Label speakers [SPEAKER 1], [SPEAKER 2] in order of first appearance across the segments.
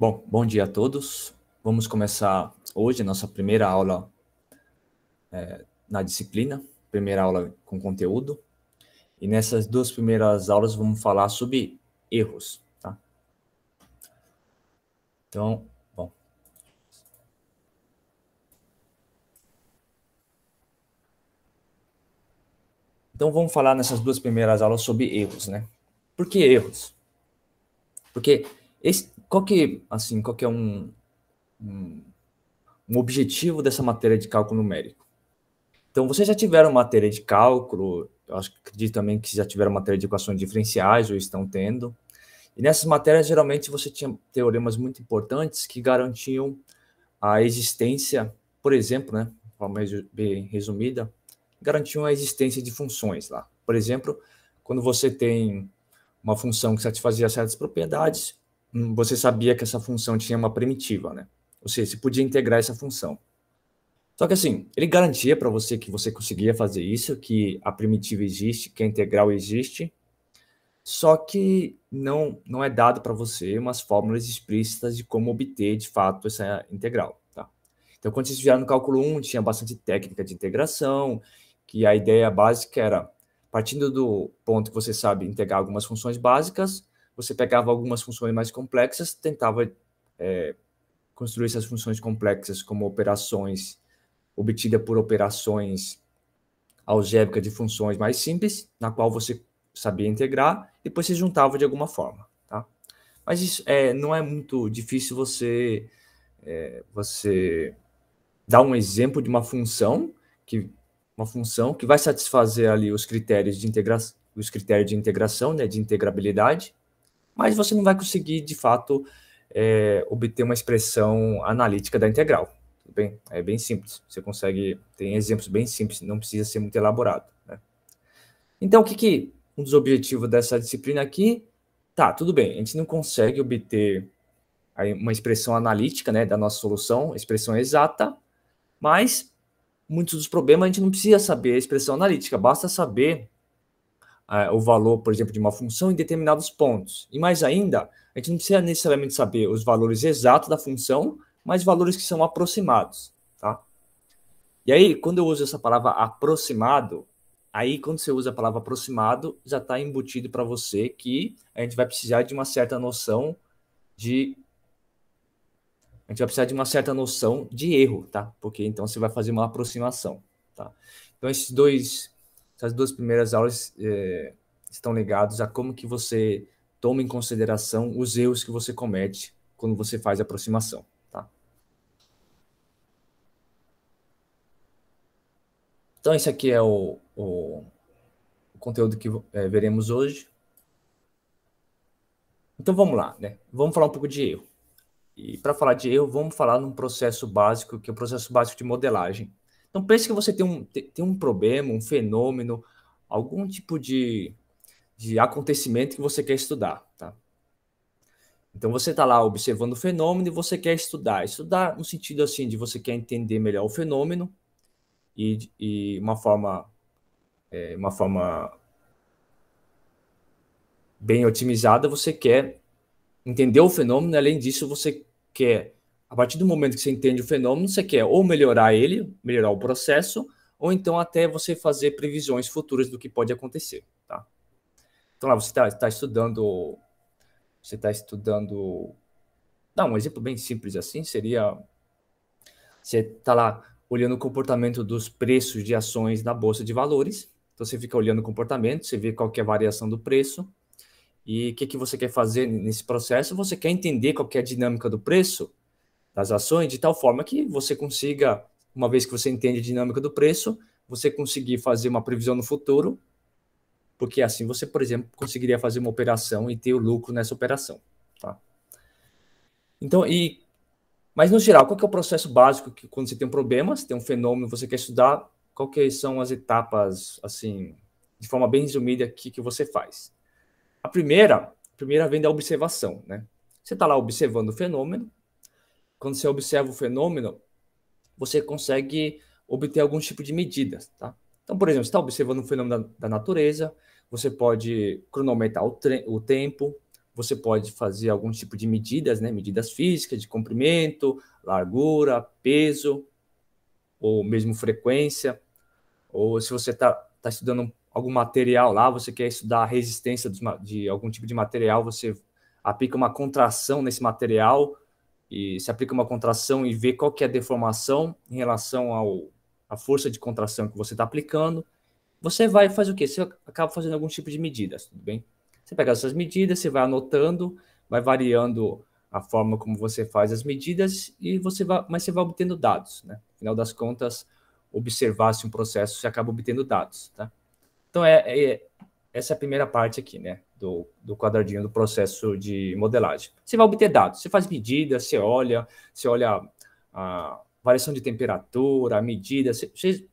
[SPEAKER 1] Bom, bom dia a todos. Vamos começar hoje nossa primeira aula é, na disciplina, primeira aula com conteúdo. E nessas duas primeiras aulas vamos falar sobre erros, tá? Então, bom. Então vamos falar nessas duas primeiras aulas sobre erros, né? Por que erros? Porque esse, qual que, assim, qual que é um, um, um objetivo dessa matéria de cálculo numérico? Então, vocês já tiveram matéria de cálculo, eu acho, acredito também que já tiveram matéria de equações diferenciais ou estão tendo. E nessas matérias, geralmente, você tinha teoremas muito importantes que garantiam a existência, por exemplo, né, de forma bem resumida, garantiam a existência de funções lá. Por exemplo, quando você tem uma função que satisfazia certas propriedades, você sabia que essa função tinha uma primitiva, né? Ou seja, você podia integrar essa função. Só que assim, ele garantia para você que você conseguia fazer isso, que a primitiva existe, que a integral existe, só que não, não é dado para você umas fórmulas explícitas de como obter de fato essa integral. Tá? Então, quando vocês vieram no cálculo 1, tinha bastante técnica de integração, que a ideia básica era, partindo do ponto que você sabe integrar algumas funções básicas, você pegava algumas funções mais complexas, tentava é, construir essas funções complexas como operações obtidas por operações algébricas de funções mais simples, na qual você sabia integrar, e depois se juntava de alguma forma. Tá? Mas isso é, não é muito difícil você, é, você dar um exemplo de uma função que uma função que vai satisfazer ali os critérios de integração, os critérios de integração, né, de integrabilidade, mas você não vai conseguir, de fato, é, obter uma expressão analítica da integral. Tudo bem? É bem simples. Você consegue, tem exemplos bem simples, não precisa ser muito elaborado. Né? Então, o que, que um dos objetivos dessa disciplina aqui? Tá, tudo bem, a gente não consegue obter uma expressão analítica né, da nossa solução, expressão exata, mas muitos dos problemas a gente não precisa saber a expressão analítica, basta saber uh, o valor, por exemplo, de uma função em determinados pontos. E mais ainda, a gente não precisa necessariamente saber os valores exatos da função, mas valores que são aproximados, tá? E aí, quando eu uso essa palavra aproximado, aí quando você usa a palavra aproximado, já está embutido para você que a gente vai precisar de uma certa noção de a gente vai precisar de uma certa noção de erro, tá? Porque então você vai fazer uma aproximação, tá? Então esses dois essas duas primeiras aulas é, estão ligadas a como que você toma em consideração os erros que você comete quando você faz aproximação. Tá? Então, esse aqui é o, o, o conteúdo que é, veremos hoje. Então, vamos lá. Né? Vamos falar um pouco de erro. E para falar de erro, vamos falar num processo básico, que é o processo básico de modelagem. Então, pense que você tem um, tem um problema, um fenômeno, algum tipo de, de acontecimento que você quer estudar, tá? Então, você está lá observando o fenômeno e você quer estudar. Estudar no sentido, assim, de você quer entender melhor o fenômeno e, e uma forma... É, uma forma bem otimizada, você quer entender o fenômeno, além disso, você quer a partir do momento que você entende o fenômeno, você quer ou melhorar ele, melhorar o processo, ou então até você fazer previsões futuras do que pode acontecer, tá? Então lá você está tá estudando, você está estudando, dá um exemplo bem simples assim seria, você está lá olhando o comportamento dos preços de ações na bolsa de valores, então você fica olhando o comportamento, você vê qual é a variação do preço, e o que, que você quer fazer nesse processo? Você quer entender qual que é a dinâmica do preço das ações, de tal forma que você consiga, uma vez que você entende a dinâmica do preço, você conseguir fazer uma previsão no futuro, porque assim você, por exemplo, conseguiria fazer uma operação e ter o lucro nessa operação. Tá? Então, e. Mas no geral, qual é o processo básico que quando você tem um problema, você tem um fenômeno, você quer estudar, quais são as etapas, assim, de forma bem resumida, que, que você faz? A primeira, a primeira vem da observação, né? Você está lá observando o fenômeno, quando você observa o fenômeno, você consegue obter algum tipo de medidas, tá? Então, por exemplo, você está observando um fenômeno da, da natureza, você pode cronometrar o, o, tempo, você pode fazer algum tipo de medidas, né? Medidas físicas, de comprimento, largura, peso, ou mesmo frequência. Ou se você está tá estudando algum material lá, você quer estudar a resistência de algum tipo de material, você aplica uma contração nesse material e se aplica uma contração e vê qual que é a deformação em relação ao a força de contração que você está aplicando, você vai faz o quê? Você acaba fazendo algum tipo de medidas, tudo bem? Você pega essas medidas, você vai anotando, vai variando a forma como você faz as medidas e você vai, mas você vai obtendo dados, né? Afinal das contas, observar se um processo você acaba obtendo dados, tá? Então é, é essa é a primeira parte aqui, né? do, do quadradinho do processo de modelagem. Você vai obter dados, você faz medidas, você olha, você olha a variação de temperatura, a medida, você, você,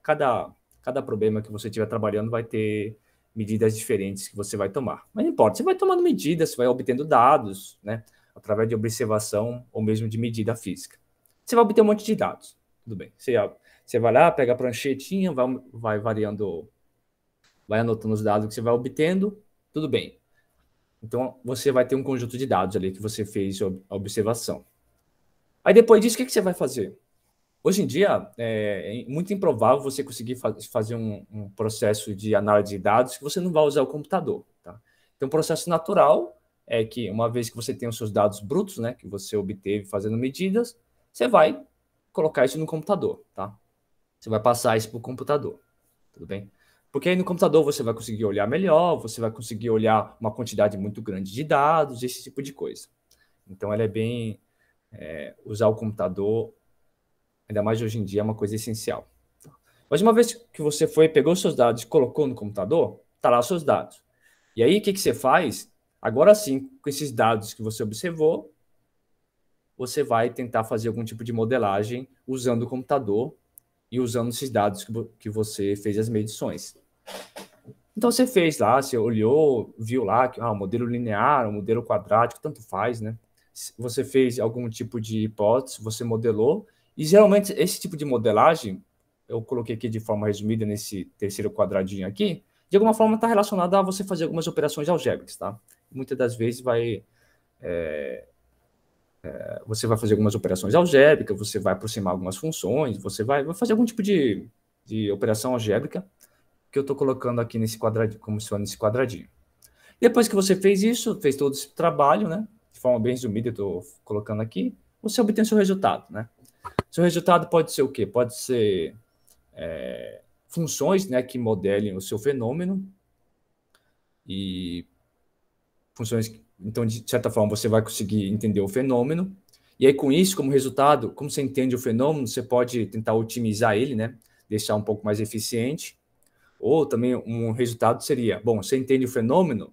[SPEAKER 1] cada, cada problema que você estiver trabalhando vai ter medidas diferentes que você vai tomar. Mas não importa, você vai tomando medidas, você vai obtendo dados, né? Através de observação ou mesmo de medida física. Você vai obter um monte de dados, tudo bem. Você, você vai lá, pega a pranchetinha, vai, vai variando, vai anotando os dados que você vai obtendo, tudo bem. Então, você vai ter um conjunto de dados ali que você fez a observação. Aí, depois disso, o que, que você vai fazer? Hoje em dia, é, é muito improvável você conseguir fazer um, um processo de análise de dados que você não vai usar o computador. Tá? Então, um processo natural é que, uma vez que você tem os seus dados brutos, né, que você obteve fazendo medidas, você vai colocar isso no computador. Tá? Você vai passar isso para o computador. Tudo bem? Porque aí no computador você vai conseguir olhar melhor, você vai conseguir olhar uma quantidade muito grande de dados, esse tipo de coisa. Então ela é bem. É, usar o computador, ainda mais hoje em dia, é uma coisa essencial. Tá? Mas uma vez que você foi, pegou seus dados colocou no computador, está lá seus dados. E aí o que, que você faz? Agora sim, com esses dados que você observou, você vai tentar fazer algum tipo de modelagem usando o computador e usando esses dados que, que você fez as medições. Então você fez lá, você olhou, viu lá que ah, o modelo linear, o modelo quadrático, tanto faz, né? Você fez algum tipo de hipótese, você modelou, e geralmente esse tipo de modelagem, eu coloquei aqui de forma resumida nesse terceiro quadradinho aqui, de alguma forma está relacionada a você fazer algumas operações algébricas, tá? Muitas das vezes vai é, é, você vai fazer algumas operações algébricas, você vai aproximar algumas funções, você vai, vai fazer algum tipo de, de operação algébrica que eu estou colocando aqui nesse quadradinho, como se fosse nesse quadradinho. Depois que você fez isso, fez todo esse trabalho, né? De forma bem resumida, eu estou colocando aqui, você obtém seu resultado, né? Seu resultado pode ser o quê? Pode ser é, funções, né, que modelem o seu fenômeno e funções que então, de certa forma, você vai conseguir entender o fenômeno. E aí, com isso, como resultado, como você entende o fenômeno, você pode tentar otimizar ele, né? Deixar um pouco mais eficiente. Ou também um resultado seria: bom, você entende o fenômeno,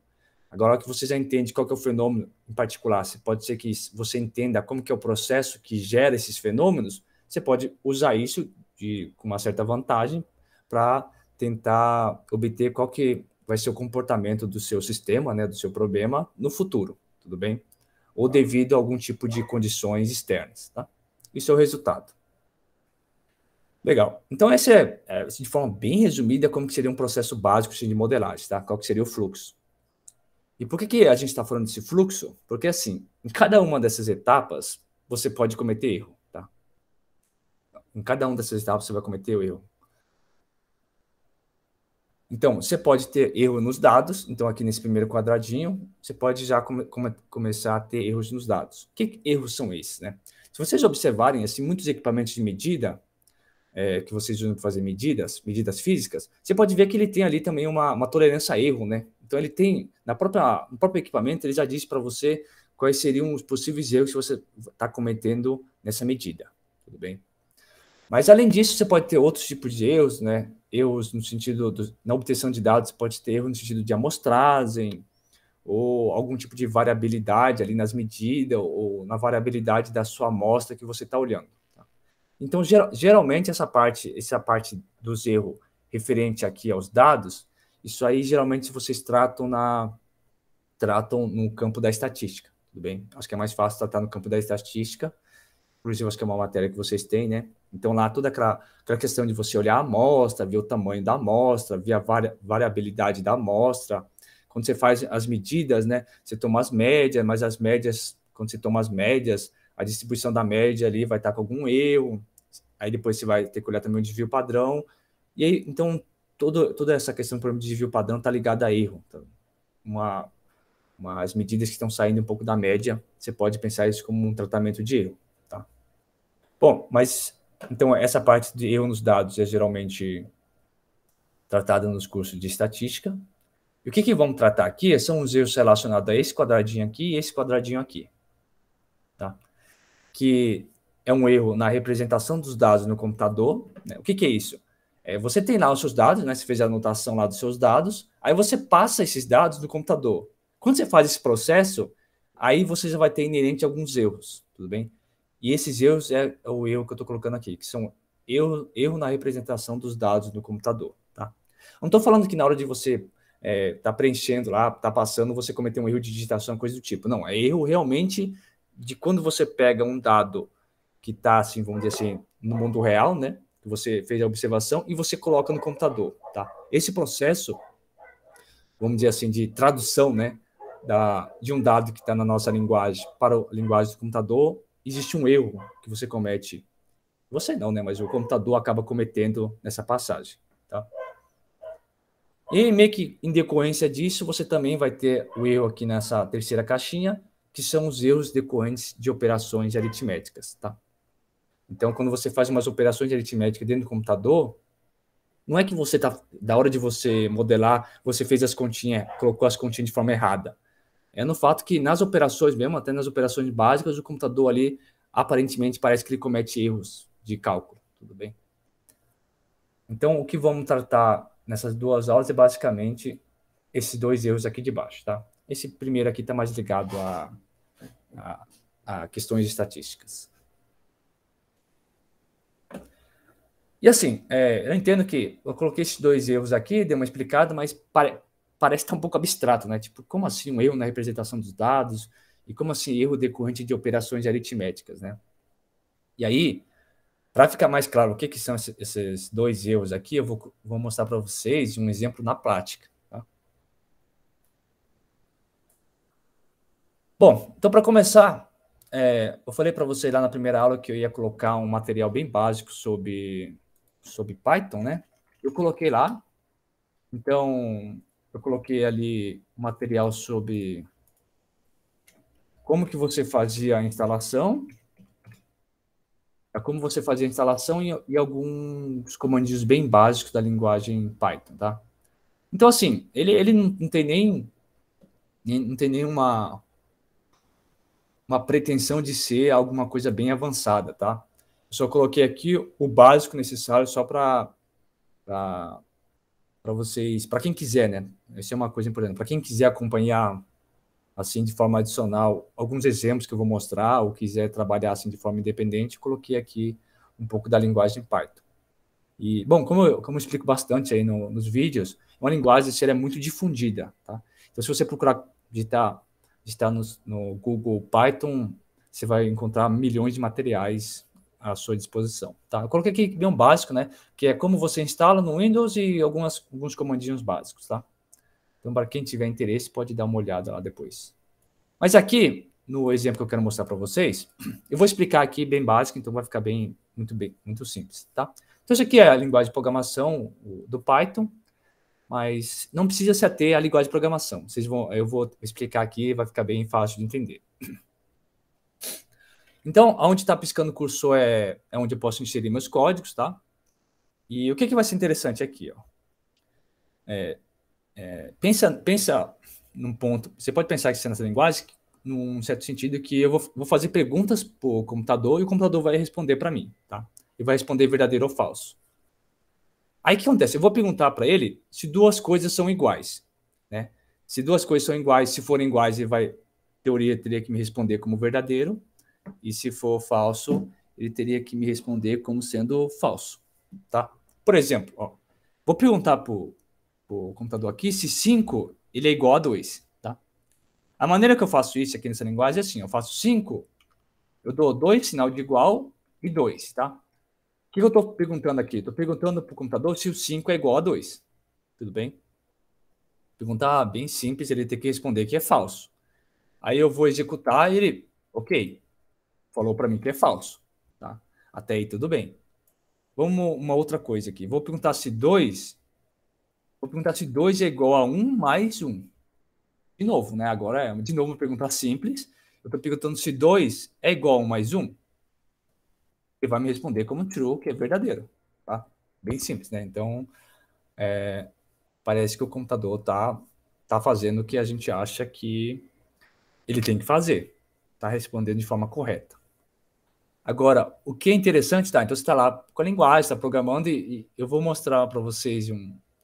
[SPEAKER 1] agora que você já entende qual que é o fenômeno em particular, você pode ser que você entenda como que é o processo que gera esses fenômenos, você pode usar isso de, com uma certa vantagem para tentar obter qual que vai ser o comportamento do seu sistema, né, do seu problema no futuro, tudo bem? Ou tá. devido a algum tipo de condições externas, tá? Isso é o resultado. Legal. Então, essa é, é, assim, de forma bem resumida, como que seria um processo básico assim, de modelagem, tá? Qual que seria o fluxo. E por que, que a gente está falando desse fluxo? Porque, assim, em cada uma dessas etapas, você pode cometer erro, tá? Em cada uma dessas etapas, você vai cometer o erro. Então, você pode ter erro nos dados. Então, aqui nesse primeiro quadradinho, você pode já come, come, começar a ter erros nos dados. Que, erros são esses, né? Se vocês observarem, assim, muitos equipamentos de medida, é, que vocês usam para fazer medidas, medidas físicas, você pode ver que ele tem ali também uma, uma tolerância a erro, né? Então, ele tem, na própria, no próprio equipamento, ele já diz para você quais seriam os possíveis erros que você está cometendo nessa medida, tudo bem? Mas, além disso, você pode ter outros tipos de erros, né? erros no sentido do, na obtenção de dados, pode ter erro no sentido de amostragem, ou algum tipo de variabilidade ali nas medidas, ou na variabilidade da sua amostra que você está olhando. Tá? Então, geralmente, essa parte, essa parte dos erros referente aqui aos dados, isso aí geralmente vocês tratam na tratam no campo da estatística, tudo bem? Acho que é mais fácil tratar no campo da estatística, inclusive acho que é uma matéria que vocês têm, né? Então, lá toda aquela, aquela questão de você olhar a amostra, ver o tamanho da amostra, ver a vari, variabilidade da amostra. Quando você faz as medidas, né? Você toma as médias, mas as médias, quando você toma as médias, a distribuição da média ali vai estar com algum erro. Aí depois você vai ter que olhar também o desvio padrão. E aí, então, todo, toda essa questão do de desvio padrão está ligada a erro. Então, uma, uma, as medidas que estão saindo um pouco da média, você pode pensar isso como um tratamento de erro. Bom, mas então essa parte de erro nos dados é geralmente tratada nos cursos de estatística. E o que, que vamos tratar aqui são os erros relacionados a esse quadradinho aqui e esse quadradinho aqui. Tá? Que é um erro na representação dos dados no computador. Né? O que, que é isso? É, você tem lá os seus dados, né? você fez a anotação lá dos seus dados, aí você passa esses dados no computador. Quando você faz esse processo, aí você já vai ter inerente alguns erros, tudo bem? E esses erros é o erro que eu estou colocando aqui, que são erro, erro na representação dos dados no computador. Tá? Não estou falando que na hora de você é, tá preenchendo lá, tá passando, você cometeu um erro de digitação, coisa do tipo. Não, é erro realmente de quando você pega um dado que está, assim, vamos dizer assim, no mundo real, né? Que você fez a observação e você coloca no computador, tá? Esse processo, vamos dizer assim, de tradução, né? Da, de um dado que está na nossa linguagem para a linguagem do computador existe um erro que você comete. Você não, né? Mas o computador acaba cometendo nessa passagem, tá? E meio que em decorrência disso, você também vai ter o erro aqui nessa terceira caixinha, que são os erros decorrentes de operações aritméticas, tá? Então, quando você faz umas operações de aritmética dentro do computador, não é que você tá da hora de você modelar, você fez as continhas, colocou as continhas de forma errada é no fato que nas operações mesmo, até nas operações básicas, o computador ali aparentemente parece que ele comete erros de cálculo, tudo bem? Então, o que vamos tratar nessas duas aulas é basicamente esses dois erros aqui de baixo, tá? Esse primeiro aqui está mais ligado a, a, a questões estatísticas. E assim, é, eu entendo que eu coloquei esses dois erros aqui, dei uma explicada, mas pare, parece estar tá um pouco abstrato, né? Tipo, como assim um erro na representação dos dados? E como assim erro decorrente de operações aritméticas, né? E aí, para ficar mais claro o que, que são esses dois erros aqui, eu vou, vou mostrar para vocês um exemplo na prática. Tá? Bom, então para começar, é, eu falei para vocês lá na primeira aula que eu ia colocar um material bem básico sobre, sobre Python, né? Eu coloquei lá. Então, eu coloquei ali material sobre como que você fazia a instalação, é como você fazia a instalação e, e alguns comandos bem básicos da linguagem Python, tá? Então, assim, ele, ele não tem nem, não tem nenhuma uma pretensão de ser alguma coisa bem avançada, tá? Eu só coloquei aqui o básico necessário só para para vocês, para quem quiser, né? Isso é uma coisa importante. Para quem quiser acompanhar assim de forma adicional alguns exemplos que eu vou mostrar ou quiser trabalhar assim de forma independente, coloquei aqui um pouco da linguagem Python. E bom, como eu, como eu explico bastante aí no, nos vídeos, uma linguagem se é muito difundida, tá? Então se você procurar digitar, digitar no, no Google Python, você vai encontrar milhões de materiais à sua disposição. Tá? Eu coloquei aqui bem um básico, né? Que é como você instala no Windows e algumas, alguns comandinhos básicos, tá? Então, para quem tiver interesse, pode dar uma olhada lá depois. Mas aqui, no exemplo que eu quero mostrar para vocês, eu vou explicar aqui bem básico, então vai ficar bem, muito bem, muito simples, tá? Então, isso aqui é a linguagem de programação do Python, mas não precisa se ater à linguagem de programação. Vocês vão, eu vou explicar aqui, vai ficar bem fácil de entender. Então, onde está piscando o cursor é, é onde eu posso inserir meus códigos, tá? E o que, que vai ser interessante aqui, ó? É, é, pensa, pensa num ponto, você pode pensar que é nessa linguagem, num certo sentido, que eu vou, vou fazer perguntas para o computador e o computador vai responder para mim, tá? E vai responder verdadeiro ou falso. Aí o que acontece? Eu vou perguntar para ele se duas coisas são iguais, né? Se duas coisas são iguais, se forem iguais, ele vai, teoria, teria que me responder como verdadeiro. E se for falso, ele teria que me responder como sendo falso, tá? Por exemplo, ó, vou perguntar para o computador aqui se 5 ele é igual a 2, tá? A maneira que eu faço isso aqui nessa linguagem é assim, eu faço 5, eu dou 2, sinal de igual, e 2, tá? O que eu estou perguntando aqui? Estou perguntando para o computador se o 5 é igual a 2, tudo bem? Perguntar bem simples, ele tem que responder que é falso. Aí eu vou executar e ele, ok, falou para mim que é falso. Tá? Até aí tudo bem. Vamos uma outra coisa aqui. Vou perguntar se 2. Vou perguntar se 2 é igual a 1 um mais 1. Um. De novo, né? Agora é de novo uma pergunta simples. Eu estou perguntando se 2 é igual a 1 um mais 1. Um. Ele vai me responder como true, que é verdadeiro. Tá? Bem simples, né? Então, é, parece que o computador está, tá fazendo o que a gente acha que ele tem que fazer. Está respondendo de forma correta. Agora, o que é interessante, tá? Então você está lá com a linguagem, está programando, e, e, eu vou mostrar para vocês um,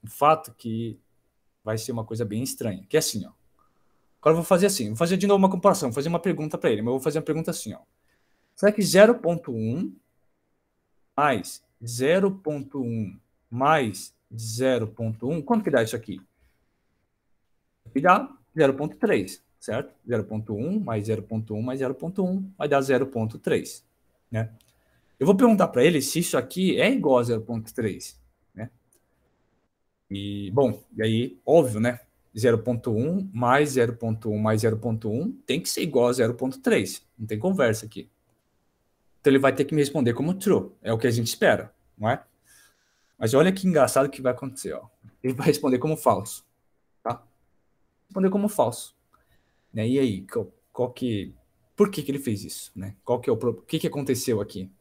[SPEAKER 1] um, fato que vai ser uma coisa bem estranha, que é assim, ó. Agora eu vou fazer assim, vou fazer de novo uma comparação, vou fazer uma pergunta para ele, mas eu vou fazer uma pergunta assim, ó. Será que 0.1 mais 0.1 mais 0.1, quanto que dá isso aqui? Aqui dá 0.3, certo? 0.1 mais 0.1 mais 0.1 vai dar 0.3 né? Eu vou perguntar para ele se isso aqui é igual a 0.3, né? E, bom, e aí, óbvio, né? 0.1 mais 0.1 mais 0.1 tem que ser igual a 0.3. Não tem conversa aqui. Então ele vai ter que me responder como true. É o que a gente espera, não é? Mas olha que engraçado que vai acontecer. Ó. Ele vai responder como falso. Tá? Responder como falso. Né? E aí, qual, qual que por que, que ele fez isso, né? Qual que é o, o que, que aconteceu aqui?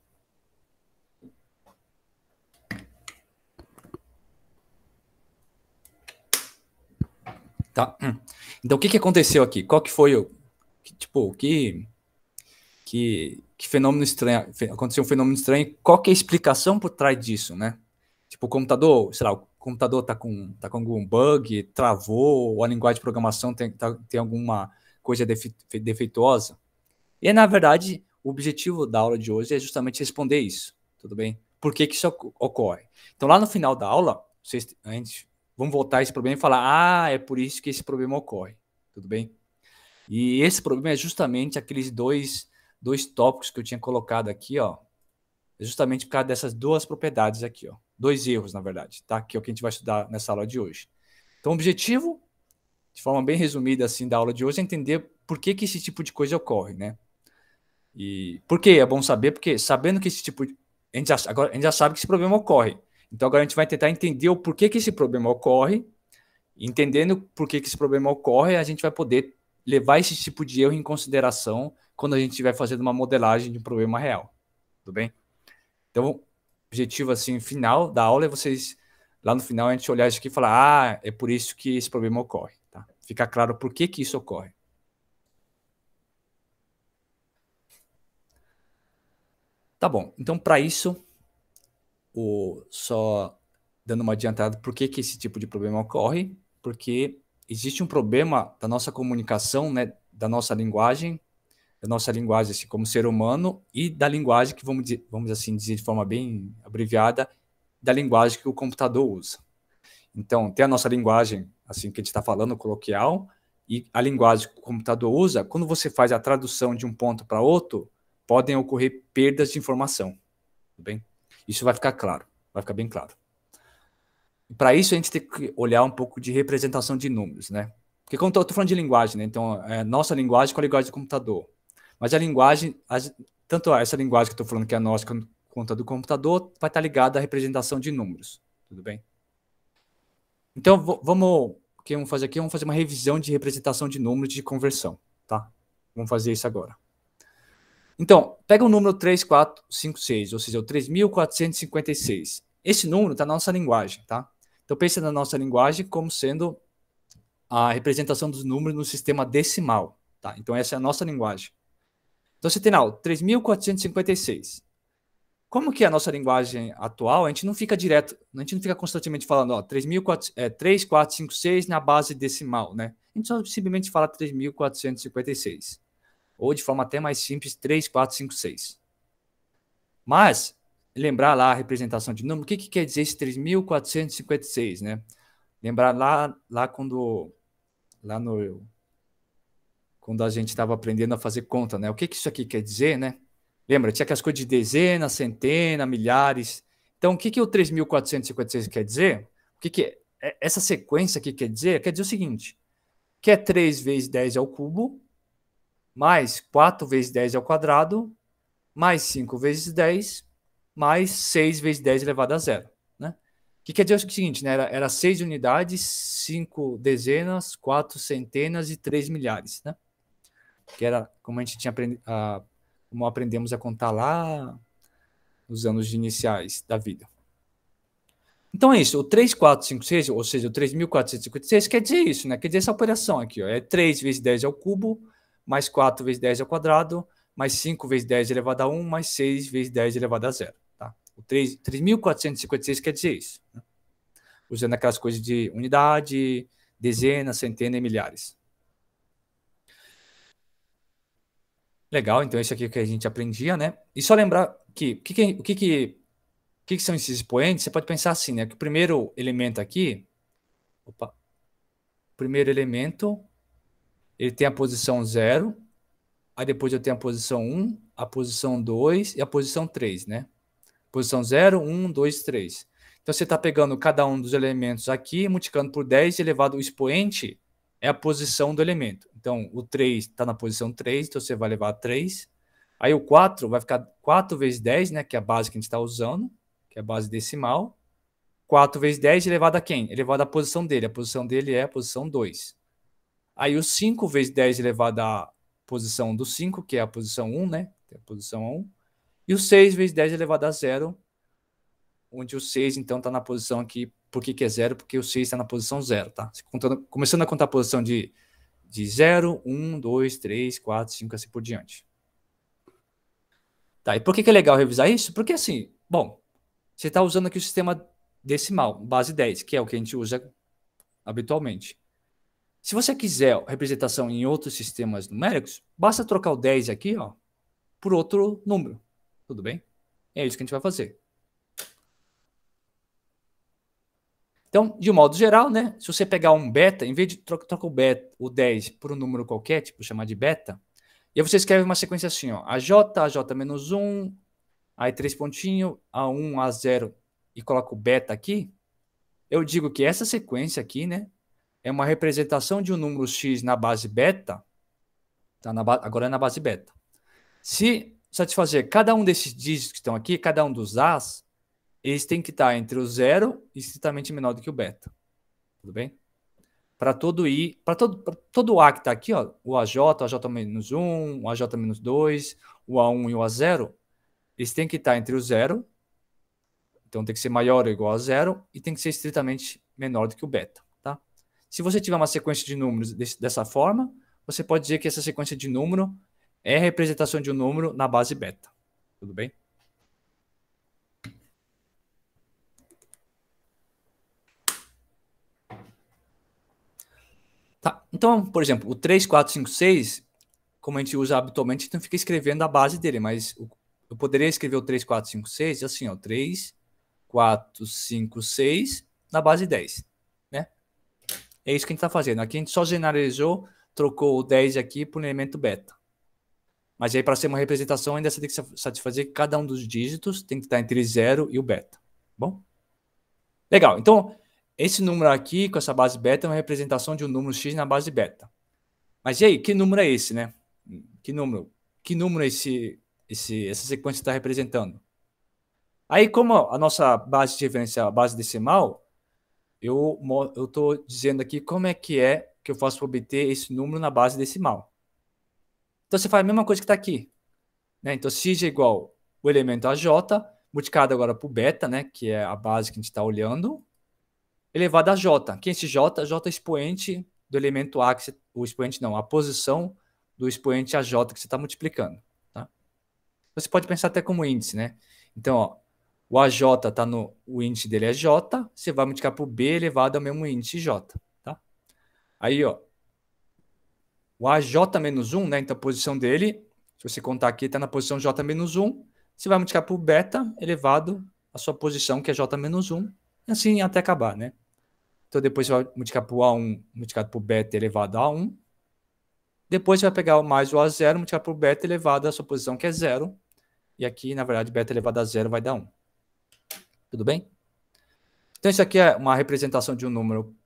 [SPEAKER 1] Tá. Hum. Então, o que, que aconteceu aqui? Qual que foi o que, tipo, que que, que fenômeno estranho, aconteceu um fenômeno estranho, qual que é a explicação por trás disso, né? Tipo, o computador, sei lá, o computador tá com, tá com algum bug, travou, ou a linguagem de programação tem, tá, tem alguma coisa defe, defeituosa. E, na verdade, o objetivo da aula de hoje é justamente responder isso, tudo bem? Por que, que isso ocorre? Então, lá no final da aula, vocês, antes, vamos voltar a esse problema e falar, ah, é por isso que esse problema ocorre, tudo bem? E esse problema é justamente aqueles dois, dois tópicos que eu tinha colocado aqui, ó. É justamente por causa dessas duas propriedades aqui, ó. Dois erros, na verdade, tá? Que é o que a gente vai estudar nessa aula de hoje. Então, o objetivo, de forma bem resumida assim, da aula de hoje, é entender por que, que esse tipo de coisa ocorre, né? E por que é bom saber? Porque sabendo que esse tipo de. A gente, já, agora, a gente já sabe que esse problema ocorre. Então agora a gente vai tentar entender o porquê que esse problema ocorre. Entendendo por que, que esse problema ocorre, a gente vai poder levar esse tipo de erro em consideração quando a gente estiver fazendo uma modelagem de um problema real. Tudo bem? Então, o objetivo assim, final da aula é vocês, lá no final, a gente olhar isso aqui e falar: ah, é por isso que esse problema ocorre. Tá? Ficar claro por que, que isso ocorre. Tá bom. Então, para isso, o, só dando uma adiantada, por que, que esse tipo de problema ocorre? Porque existe um problema da nossa comunicação, né, da nossa linguagem, da nossa linguagem assim, como ser humano e da linguagem que, vamos, dizer, vamos assim dizer de forma bem abreviada, da linguagem que o computador usa. Então, tem a nossa linguagem, assim, que a gente está falando, coloquial, e a linguagem que o computador usa, quando você faz a tradução de um ponto para outro, podem ocorrer perdas de informação. Tudo bem? Isso vai ficar claro, vai ficar bem claro. Para isso, a gente tem que olhar um pouco de representação de números, né? Porque quando eu estou falando de linguagem, né? Então, é nossa linguagem com a linguagem do computador. Mas a linguagem, as, tanto essa linguagem que eu estou falando que é a nossa quanto a do computador, vai estar tá ligada à representação de números. Tudo bem? Então, vamos, o que vamos fazer aqui? Vamos fazer uma revisão de representação de números de conversão, tá? Vamos fazer isso agora. Então, pega o número 3456, ou seja, o 3456. Esse número está na nossa linguagem, tá? Então, pensa na nossa linguagem como sendo a representação dos números no sistema decimal, tá? Então, essa é a nossa linguagem. Então, você tem lá o 3456. Como que é a nossa linguagem atual, a gente não fica direto, a gente não fica constantemente falando, ó, 34, é, 3456 na base decimal, né? A gente só simplesmente fala 3456 ou de forma até mais simples, 3, 4, 5, 6. Mas, lembrar lá a representação de número, o que, que quer dizer esse 3.456, né? Lembrar lá, lá quando, lá no, quando a gente estava aprendendo a fazer conta, né? O que, que isso aqui quer dizer, né? Lembra, tinha aquelas coisas de dezenas, centenas, milhares. Então, o que, que o 3.456 quer dizer? O que, que é? essa sequência aqui quer dizer? Quer dizer o seguinte, que é 3 vezes 10 ao cubo, mais 4 vezes 10 ao quadrado, mais 5 vezes 10, mais 6 vezes 10 elevado a zero. Né? O que quer dizer o seguinte, né? era, era 6 unidades, 5 dezenas, 4 centenas e 3 milhares. Né? Que era como a gente tinha aprendi, como aprendemos a contar lá nos anos iniciais da vida. Então é isso, o 3456, ou seja, o 3.456, quer dizer isso, né? Quer dizer essa operação aqui, ó, é 3 vezes 10 ao cubo mais 4 vezes 10 ao quadrado, mais 5 vezes 10 elevado a 1, mais 6 vezes 10 elevado a 0. Tá? O 3.456 quer dizer isso. Né? Usando aquelas coisas de unidade, dezena, centena e milhares. Legal, então esse aqui é o que a gente aprendia, né? E só lembrar que o que, que, o que, que, o que, que são esses expoentes, você pode pensar assim, né? Que o primeiro elemento aqui. Opa! O primeiro elemento ele tem a posição 0, aí depois eu tenho a posição 1, um, a posição 2 e a posição 3, né? Posição 0, 1, 2, 3. Então você está pegando cada um dos elementos aqui, multiplicando por 10 elevado ao expoente, é a posição do elemento. Então o 3 está na posição 3, então você vai levar 3. Aí o 4 vai ficar 4 vezes 10, né? Que é a base que a gente está usando, que é a base decimal. 4 vezes 10 elevado a quem? Elevado à posição dele. A posição dele é a posição 2. Aí o 5 vezes 10 elevado à posição do 5, que é a posição 1, né? Que é a posição 1. E o 6 vezes 10 elevado a 0, onde o 6, então, está na posição aqui. Por que, que é 0? Porque o 6 está na posição 0, tá? Contando, começando a contar a posição de, de 0, 1, 2, 3, 4, 5, assim por diante. Tá, e por que, que é legal revisar isso? Porque assim, bom, você está usando aqui o sistema decimal, base 10, que é o que a gente usa habitualmente. Se você quiser representação em outros sistemas numéricos, basta trocar o 10 aqui ó, por outro número. Tudo bem? É isso que a gente vai fazer. Então, de um modo geral, né, se você pegar um beta, em vez de trocar o, beta, o 10 por um número qualquer, tipo chamar de beta, e aí você escreve uma sequência assim, ó, AJ, AJ-1, aí três pontinhos, A1, A0, e coloca o beta aqui, eu digo que essa sequência aqui, né, é uma representação de um número x na base beta, tá na ba agora é na base beta. Se satisfazer cada um desses dígitos que estão aqui, cada um dos as, eles têm que estar entre o zero e estritamente menor do que o beta. Tudo bem? Para todo i, para todo, todo a que está aqui, ó, o AJ, o AJ-1, o AJ-2, o A1 e o A0, eles têm que estar entre o zero, então tem que ser maior ou igual a zero, e tem que ser estritamente menor do que o beta. Se você tiver uma sequência de números desse, dessa forma, você pode dizer que essa sequência de número é a representação de um número na base beta. Tudo bem? Tá. Então, por exemplo, o 3, 4, 5, 6, como a gente usa habitualmente, então fica escrevendo a base dele, mas eu poderia escrever o 3, 4, 5, 6 assim, ó, 3, 4, 5, 6 na base 10. É isso que a gente está fazendo. Aqui a gente só generalizou, trocou o 10 aqui por um elemento beta. Mas aí, para ser uma representação, ainda você tem que satisfazer cada um dos dígitos, tem que estar entre 0 e o beta. Tá bom? Legal. Então, esse número aqui, com essa base beta, é uma representação de um número x na base beta. Mas e aí, que número é esse, né? Que número? Que número esse, esse, essa sequência está representando? Aí, como a nossa base de referência é a base decimal, eu estou dizendo aqui como é que é que eu faço para obter esse número na base decimal. Então, você faz a mesma coisa que está aqui. Né? Então, x é igual o elemento AJ, multiplicado agora por beta, né? que é a base que a gente está olhando, elevado a j. Quem é esse j? j é expoente do elemento a, que você, o expoente não, a posição do expoente AJ que você está multiplicando. Tá? Então, você pode pensar até como índice. Né? Então, ó, o AJ está no. O índice dele é J. Você vai multiplicar por B elevado ao mesmo índice J. Tá? Aí, ó. O AJ menos 1, né? Então a posição dele, se você contar aqui, está na posição J menos 1. Você vai multiplicar por beta elevado à sua posição, que é J menos 1. E assim até acabar, né? Então depois você vai multiplicar por A1 multiplicado por beta elevado a 1. Depois você vai pegar mais o A0 multiplicado por beta elevado à sua posição, que é zero. E aqui, na verdade, beta elevado a zero vai dar 1. Tudo bem? Então, isso aqui é uma representação de um número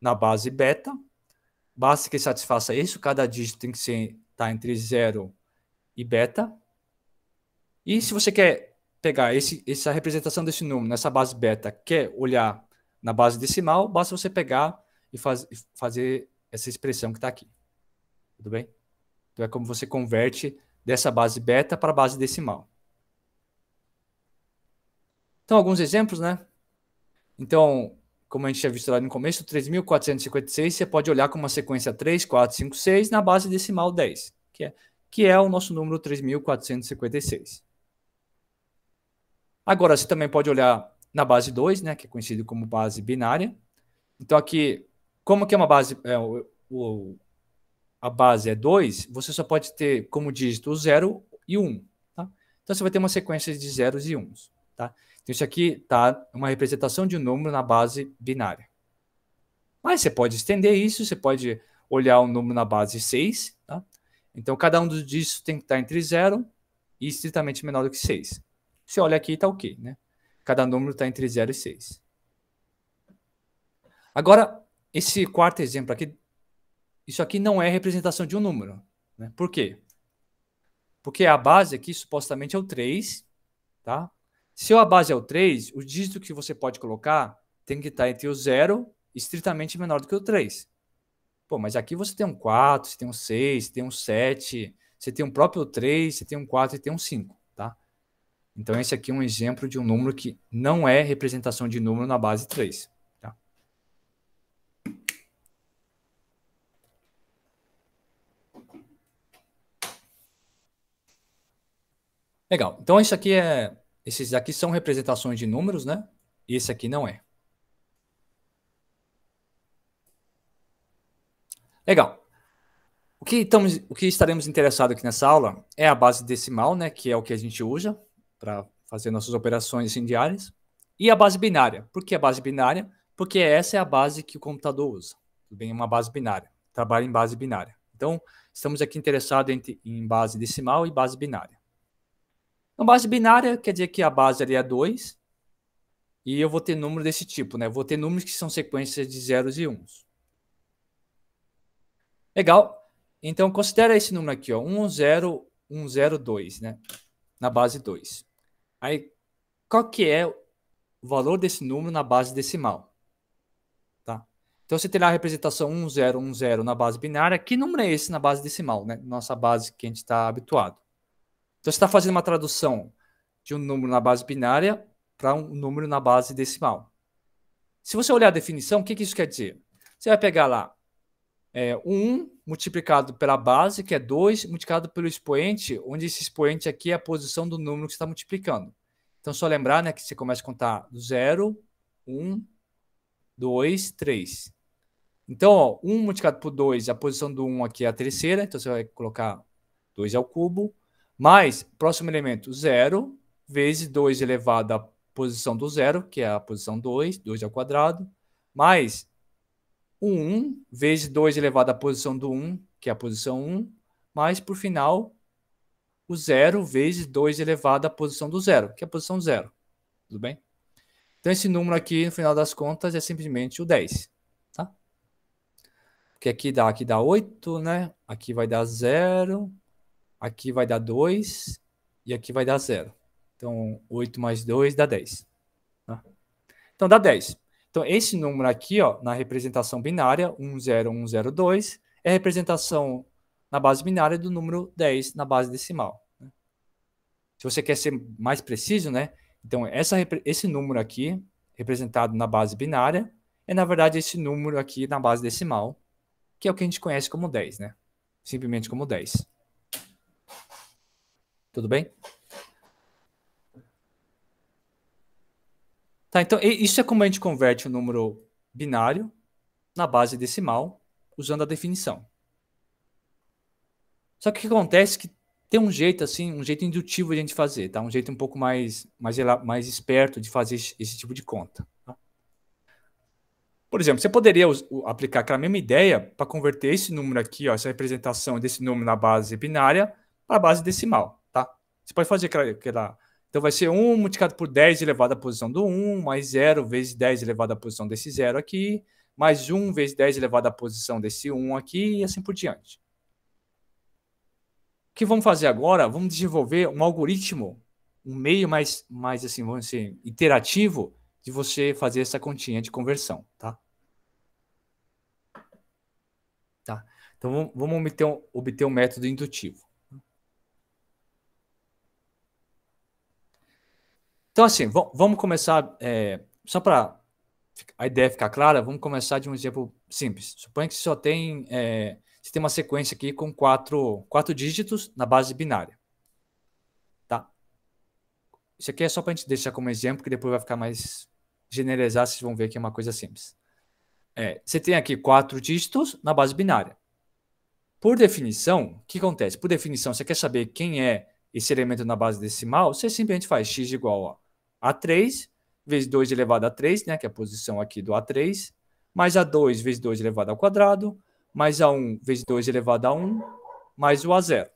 [SPEAKER 1] na base beta. Basta que satisfaça isso. Cada dígito tem que estar tá entre 0 e beta. E se você quer pegar esse, essa representação desse número nessa base beta, quer olhar na base decimal, basta você pegar e faz, fazer essa expressão que está aqui. Tudo bem? Então, é como você converte dessa base beta para a base decimal. Então, alguns exemplos, né? Então, como a gente tinha visto lá no começo, 3.456 você pode olhar como uma sequência 3, 4, 5, 6 na base decimal 10, que é, que é o nosso número 3.456. Agora, você também pode olhar na base 2, né, que é conhecido como base binária. Então, aqui, como que é uma base... É, o, o, a base é 2, você só pode ter como dígito 0 e 1. Um, tá? Então, você vai ter uma sequência de zeros e uns. Tá? Então, isso aqui tá uma representação de um número na base binária. Mas você pode estender isso, você pode olhar um número na base 6. Tá? Então, cada um dos dígitos tem que estar entre 0 e estritamente menor do que 6. Você olha aqui e está ok. Né? Cada número está entre 0 e 6. Agora, esse quarto exemplo aqui, isso aqui não é representação de um número. Né? Por quê? Porque a base aqui supostamente é o 3, tá? Se a base é o 3, o dígito que você pode colocar tem que estar entre o 0 estritamente menor do que o 3. Pô, mas aqui você tem um 4, você tem um 6, você tem um 7, você tem um próprio 3, você tem um 4 e tem um 5, tá? Então esse aqui é um exemplo de um número que não é representação de número na base 3. Tá? Legal. Então isso aqui é esses aqui são representações de números, né? E esse aqui não é. Legal. O que, estamos, o que estaremos interessados aqui nessa aula é a base decimal, né? Que é o que a gente usa para fazer nossas operações assim, diárias. E a base binária. Por que a base binária? Porque essa é a base que o computador usa. Tudo bem? É uma base binária. Trabalha em base binária. Então, estamos aqui interessados em base decimal e base binária. Uma então, base binária quer dizer que a base ali é 2 e eu vou ter número desse tipo, né? Eu vou ter números que são sequências de zeros e uns. Legal. Então, considera esse número aqui, ó, 10102, né? Na base 2. Aí, qual que é o valor desse número na base decimal? Tá? Então, você terá a representação 1010 na base binária. Que número é esse na base decimal, né? Nossa base que a gente está habituado. Então você está fazendo uma tradução de um número na base binária para um número na base decimal. Se você olhar a definição, o que, que isso quer dizer? Você vai pegar lá é, 1 multiplicado pela base, que é 2, multiplicado pelo expoente, onde esse expoente aqui é a posição do número que você está multiplicando. Então, só lembrar né, que você começa a contar 0, 1, 2, 3. Então, ó, 1 multiplicado por 2, a posição do 1 aqui é a terceira, então você vai colocar 2 ao cubo. Mais, próximo elemento, 0 vezes 2 elevado à posição do zero, que é a posição 2, 2 ao quadrado, mais o 1 vezes 2 elevado à posição do 1, que é a posição 1, mais, por final, o zero vezes 2 elevado à posição do zero, que é a posição zero. Tudo bem? Então, esse número aqui, no final das contas, é simplesmente o 10. Tá? Porque aqui dá, aqui dá 8, né? Aqui vai dar 0 aqui vai dar 2 e aqui vai dar 0. Então, 8 mais 2 dá 10. Tá? Né? Então, dá 10. Então, esse número aqui, ó, na representação binária, 10102, é a representação na base binária do número 10 na base decimal. Né? Se você quer ser mais preciso, né? Então, essa, esse número aqui, representado na base binária, é, na verdade, esse número aqui na base decimal, que é o que a gente conhece como 10, né? Simplesmente como 10. 10. Tudo bem? Tá, então isso é como a gente converte o um número binário na base decimal usando a definição. Só que o que acontece é que tem um jeito assim, um jeito indutivo de a gente fazer, tá? Um jeito um pouco mais mais, mais esperto de fazer esse tipo de conta. Tá? Por exemplo, você poderia aplicar aquela mesma ideia para converter esse número aqui, ó, essa representação desse número na base binária para a base decimal. Você pode fazer aquela, aquela então vai ser 1 multiplicado por 10 elevado à posição do 1, mais 0 vezes 10 elevado à posição desse 0 aqui, mais 1 vezes 10 elevado à posição desse 1 aqui e assim por diante. O que vamos fazer agora? Vamos desenvolver um algoritmo, um meio mais, mais assim, vamos dizer, iterativo de você fazer essa continha de conversão, Tá. tá. Então vamos obter um, obter um método indutivo. Então, assim, vamos começar. É, só para a ideia ficar clara, vamos começar de um exemplo simples. Suponha que você só tem. É, você tem uma sequência aqui com quatro, quatro dígitos na base binária. Tá? Isso aqui é só para a gente deixar como exemplo, que depois vai ficar mais generalizado, vocês vão ver que é uma coisa simples. É, você tem aqui quatro dígitos na base binária. Por definição, o que acontece? Por definição, você quer saber quem é esse elemento na base decimal, você simplesmente faz x igual a a3 vezes 2 elevado a 3, né, que é a posição aqui do A3, mais A2 vezes 2 elevado ao quadrado, mais A1 vezes 2 elevado a 1, mais o A0.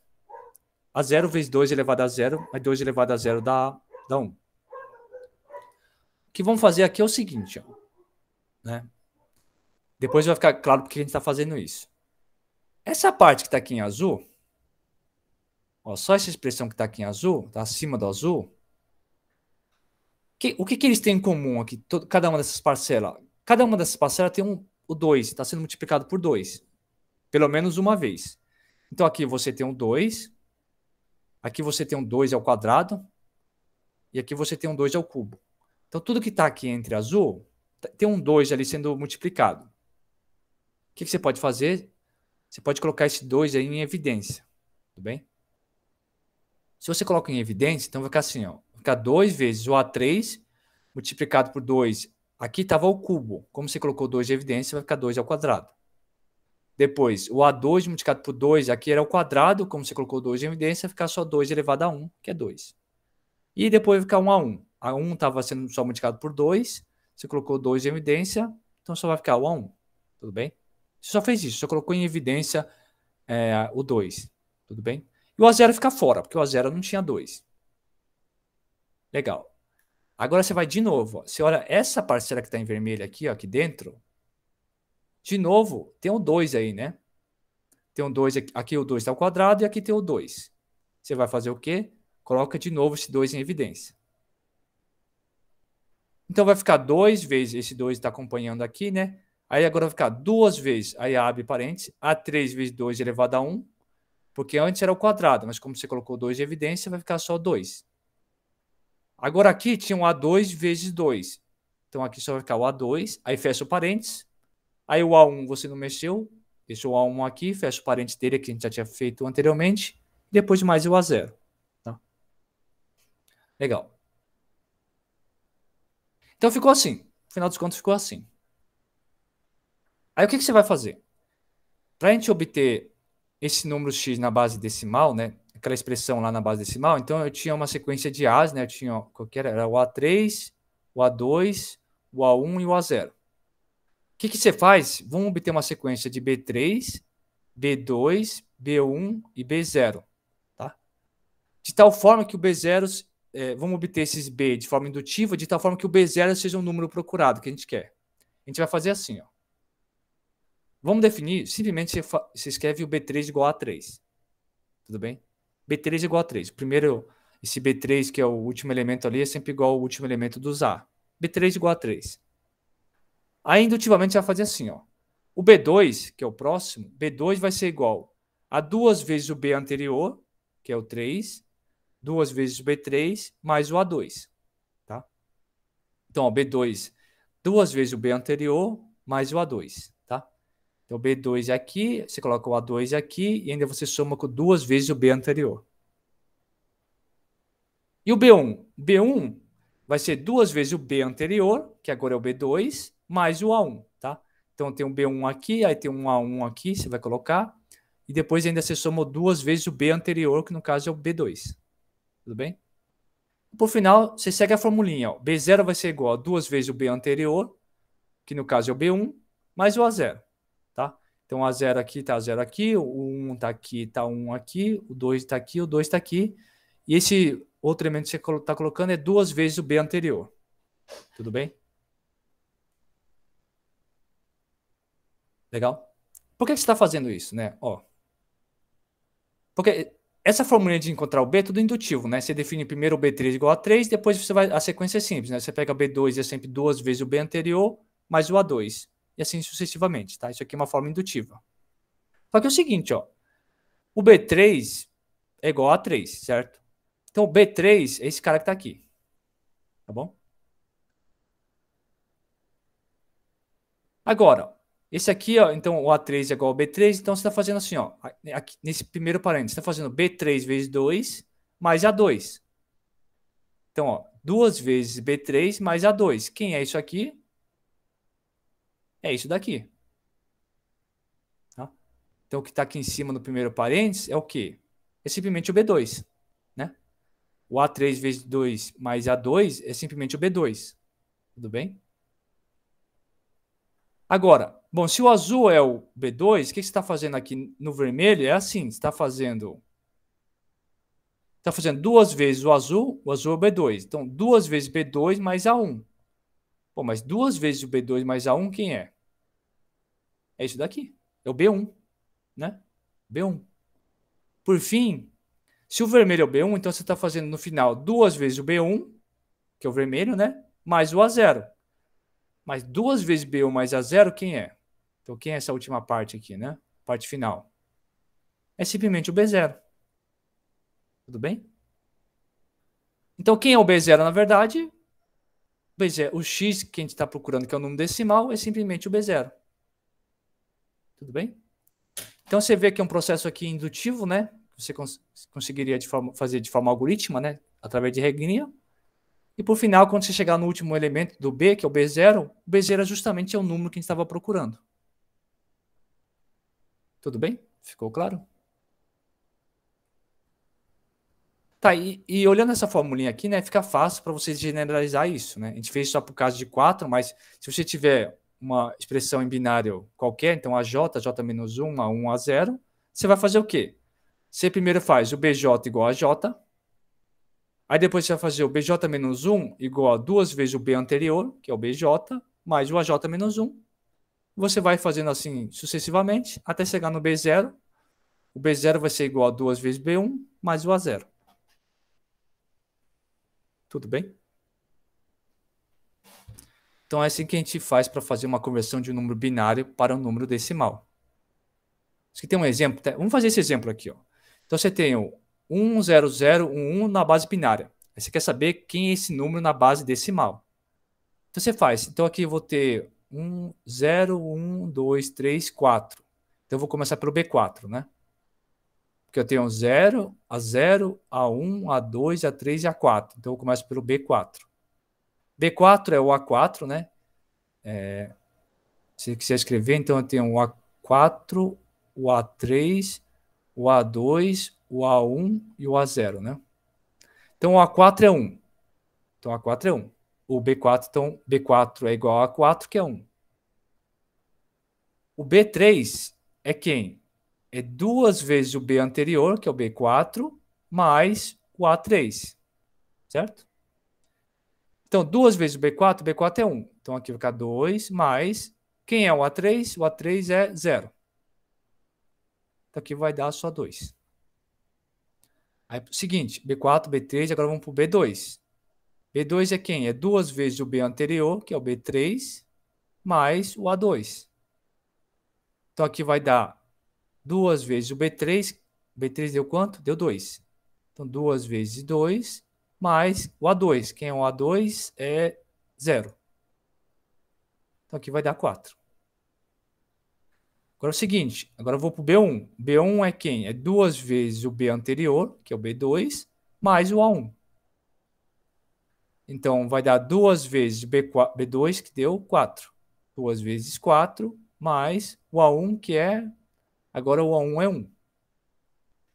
[SPEAKER 1] A0 vezes 2 elevado a 0, mais 2 elevado a 0 dá, dá 1. O que vamos fazer aqui é o seguinte, ó, né? Depois vai ficar claro porque a gente está fazendo isso. Essa parte que está aqui em azul, ó, só essa expressão que está aqui em azul, está acima do azul, que, o que, que eles têm em comum aqui, todo, cada uma dessas parcelas? Cada uma dessas parcelas tem um, o 2, está sendo multiplicado por 2, pelo menos uma vez. Então aqui você tem um 2, aqui você tem um 2 ao quadrado, e aqui você tem um 2 ao cubo. Então tudo que está aqui entre azul, tá, tem um 2 ali sendo multiplicado. O que, que você pode fazer? Você pode colocar esse 2 aí em evidência, tudo bem? Se você coloca em evidência, então vai ficar assim, ó, fica 2 vezes o A3 multiplicado por 2. Aqui estava o cubo. Como você colocou 2 de evidência, vai ficar 2 ao quadrado. Depois, o A2 multiplicado por 2, aqui era o quadrado, como você colocou 2 de evidência, vai ficar só 2 elevado a 1, um, que é 2. E depois vai ficar 1 um a 1. Um. A 1 estava sendo só multiplicado por 2, você colocou 2 de evidência, então só vai ficar 1 a 1. Tudo bem? Você só fez isso, só colocou em evidência é, o 2. Tudo bem? E o A0 fica fora, porque o A0 não tinha 2. Legal. Agora você vai de novo. Ó. Você olha essa parcela que está em vermelho aqui, ó, aqui dentro. De novo, tem o um 2 aí, né? Tem um 2 aqui, aqui o 2 está ao quadrado e aqui tem o 2. Você vai fazer o quê? Coloca de novo esse 2 em evidência. Então vai ficar 2 vezes, esse 2 está acompanhando aqui, né? Aí agora vai ficar 2 vezes, aí abre parênteses, A3 vezes 2 elevado a 1, porque antes era o quadrado, mas como você colocou 2 em evidência, vai ficar só 2. Agora aqui tinha um A2 vezes 2. Então aqui só vai ficar o A2, aí fecha o parênteses. Aí o A1 você não mexeu, deixa o A1 aqui, fecha o parênteses dele que a gente já tinha feito anteriormente. Depois mais o A0. Tá? Legal. Então ficou assim. No final dos contos ficou assim. Aí o que, que você vai fazer? Para a gente obter esse número x na base decimal, né? aquela expressão lá na base decimal, então eu tinha uma sequência de As, né? Eu tinha, qualquer era o A3, o A2, o A1 e o A0. O que, que você faz? Vamos obter uma sequência de B3, B2, B1 e B0, tá? De tal forma que o B0, é, vamos obter esses B de forma indutiva, de tal forma que o B0 seja um número procurado que a gente quer. A gente vai fazer assim, ó. Vamos definir, simplesmente você, você escreve o B3 igual a 3. Tudo bem? B3 é igual a 3. Primeiro, esse B3, que é o último elemento ali, é sempre igual ao último elemento dos A. B3 é igual a 3. Aí, indutivamente, você vai fazer assim, ó. O B2, que é o próximo, B2 vai ser igual a duas vezes o B anterior, que é o 3, duas vezes o B3, mais o A2. Tá? Então, ó, B2, duas vezes o B anterior, mais o A2. Então, B2 é aqui, você coloca o A2 é aqui e ainda você soma com duas vezes o B anterior. E o B1? B1 vai ser duas vezes o B anterior, que agora é o B2, mais o A1, tá? Então, tem um B1 aqui, aí tem um A1 aqui, você vai colocar. E depois ainda você soma duas vezes o B anterior, que no caso é o B2. Tudo bem? Por final, você segue a formulinha. Ó. B0 vai ser igual a duas vezes o B anterior, que no caso é o B1, mais o A0 tá? Então, a 0 aqui tá a 0 aqui, o 1 um tá aqui, tá 1 um aqui, o 2 tá aqui, o 2 tá aqui. E esse outro elemento que você está colocando é duas vezes o B anterior. Tudo bem? Legal? Por que você está fazendo isso, né? Ó, porque essa formulinha de encontrar o B é tudo indutivo, né? Você define primeiro o B3 igual a 3, depois você vai. A sequência é simples, né? Você pega B2 e é sempre duas vezes o B anterior, mais o A2 e assim sucessivamente, tá? Isso aqui é uma forma indutiva. Só que é o seguinte, ó. O B3 é igual a 3, certo? Então, o B3 é esse cara que tá aqui. Tá bom? Agora, esse aqui, ó, então o A3 é igual ao B3, então você está fazendo assim, ó, né, aqui, nesse primeiro parênteses, você está fazendo B3 vezes 2 mais A2. Então, ó, 2 vezes B3 mais A2. Quem é isso aqui? é isso daqui. Tá? Então, o que está aqui em cima no primeiro parênteses é o quê? É simplesmente o B2. Né? O A3 vezes 2 mais A2 é simplesmente o B2. Tudo bem? Agora, bom, se o azul é o B2, o que você está fazendo aqui no vermelho é assim, você está fazendo está fazendo duas vezes o azul, o azul é o B2. Então, duas vezes B2 mais A1. Pô, mas duas vezes o B2 mais A1, quem é? É isso daqui. É o B1, né? B1. Por fim, se o vermelho é o B1, então você está fazendo no final duas vezes o B1, que é o vermelho, né? Mais o A0. Mas duas vezes B1 mais A0, quem é? Então, quem é essa última parte aqui, né? Parte final. É simplesmente o B0. Tudo bem? Então, quem é o B0, na verdade, B0, o x que a gente está procurando, que é o número decimal, é simplesmente o B0. Tudo bem? Então você vê que é um processo aqui indutivo, né? Você cons conseguiria de forma, fazer de forma algorítmica, né? Através de regrinha. E por final, quando você chegar no último elemento do B, que é o B0, o B0 é justamente é o número que a gente estava procurando. Tudo bem? Ficou claro? Tá, e, e olhando essa formulinha aqui, né, fica fácil para você generalizar isso, né? A gente fez só por caso de 4, mas se você tiver uma expressão em binário qualquer, então AJ, J menos 1, a 1 a 0, você vai fazer o quê? Você primeiro faz o BJ igual a J, aí depois você vai fazer o BJ menos 1 igual a duas vezes o B anterior, que é o BJ, mais o AJ menos 1. Você vai fazendo assim sucessivamente até chegar no B0. O B0 vai ser igual a duas vezes B1 mais o A0. Tudo bem? Então é assim que a gente faz para fazer uma conversão de um número binário para um número decimal. Você tem um exemplo? Tá, vamos fazer esse exemplo aqui. Ó. Então você tem o 10011 na base binária. Aí você quer saber quem é esse número na base decimal. Então você faz. Então aqui eu vou ter 1, 0, 1, 2, 3, 4. Então eu vou começar pelo B4, né? porque eu tenho 0, a 0, a 1, a 2, a 3 e a 4. Então eu começo pelo B4. B4 é o A4, né? É, se quiser escrever, então eu tenho o A4, o A3, o A2, o A1 e o A0, né? Então o A4 é 1. Então A4 é 1. O B4, então B4 é igual a A4, que é 1. O B3 é quem? é duas vezes o B anterior, que é o B4, mais o A3, certo? Então, duas vezes o B4, B4 é 1. Então, aqui vai ficar 2 mais... Quem é o A3? O A3 é 0. Então, aqui vai dar só 2. Aí, seguinte, B4, B3, agora vamos para o B2. B2 é quem? É duas vezes o B anterior, que é o B3, mais o A2. Então, aqui vai dar 2 vezes o B3. B3 deu quanto? Deu 2. Então, 2 vezes 2 mais o A2. Quem é o A2 é 0. Então, aqui vai dar 4. Agora é o seguinte, agora eu vou para o B1. B1 é quem? É duas vezes o B anterior, que é o B2, mais o A1. Então, vai dar duas vezes B4, B2, que deu 4. Duas vezes 4, mais o A1, que é Agora o A1 é 1.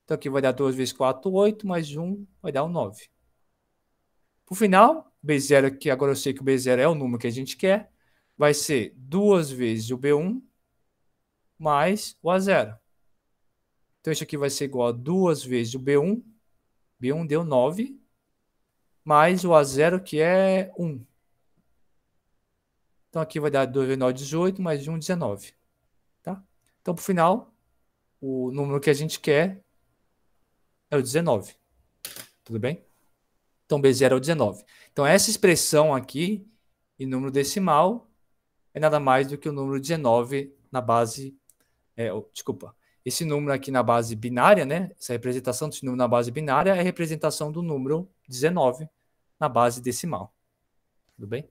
[SPEAKER 1] Então aqui vai dar 2 vezes 4, 8, mais 1 vai dar o 9. Por final, B0 que agora eu sei que o B0 é o número que a gente quer, vai ser 2 vezes o B1 mais o A0. Então isso aqui vai ser igual a 2 vezes o B1, B1 deu 9, mais o A0 que é 1. Então aqui vai dar 2 vezes 9, 18, mais 1, 19. Tá? Então, por final, o número que a gente quer é o 19. Tudo bem? Então, B0 é o 19. Então, essa expressão aqui, em número decimal, é nada mais do que o número 19 na base. É, desculpa. Esse número aqui na base binária, né? Essa representação desse número na base binária é a representação do número 19 na base decimal. Tudo bem?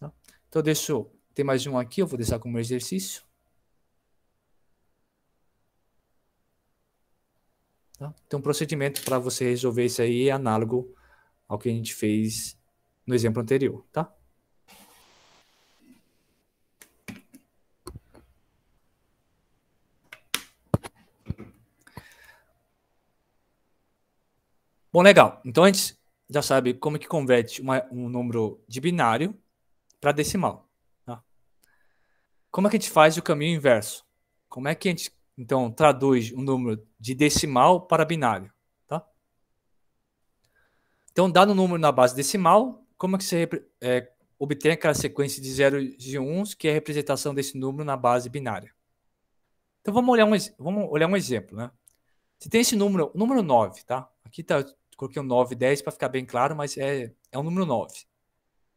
[SPEAKER 1] Tá? Então Então, eu Tem mais um aqui, eu vou deixar como exercício. Tá? Então, um procedimento para você resolver isso aí é análogo ao que a gente fez no exemplo anterior, tá? Bom, legal. Então, a gente já sabe como que converte uma, um número de binário para decimal. Tá? Como é que a gente faz o caminho inverso? Como é que a gente então, traduz um número de decimal para binário. Tá? Então, dado o um número na base decimal, como é que você é, obtém aquela sequência de zeros e uns, que é a representação desse número na base binária? Então, vamos olhar um, vamos olhar um exemplo. Né? Você tem esse número, número 9, tá? Aqui tá, coloquei um 9 e 10 para ficar bem claro, mas é, é um número 9.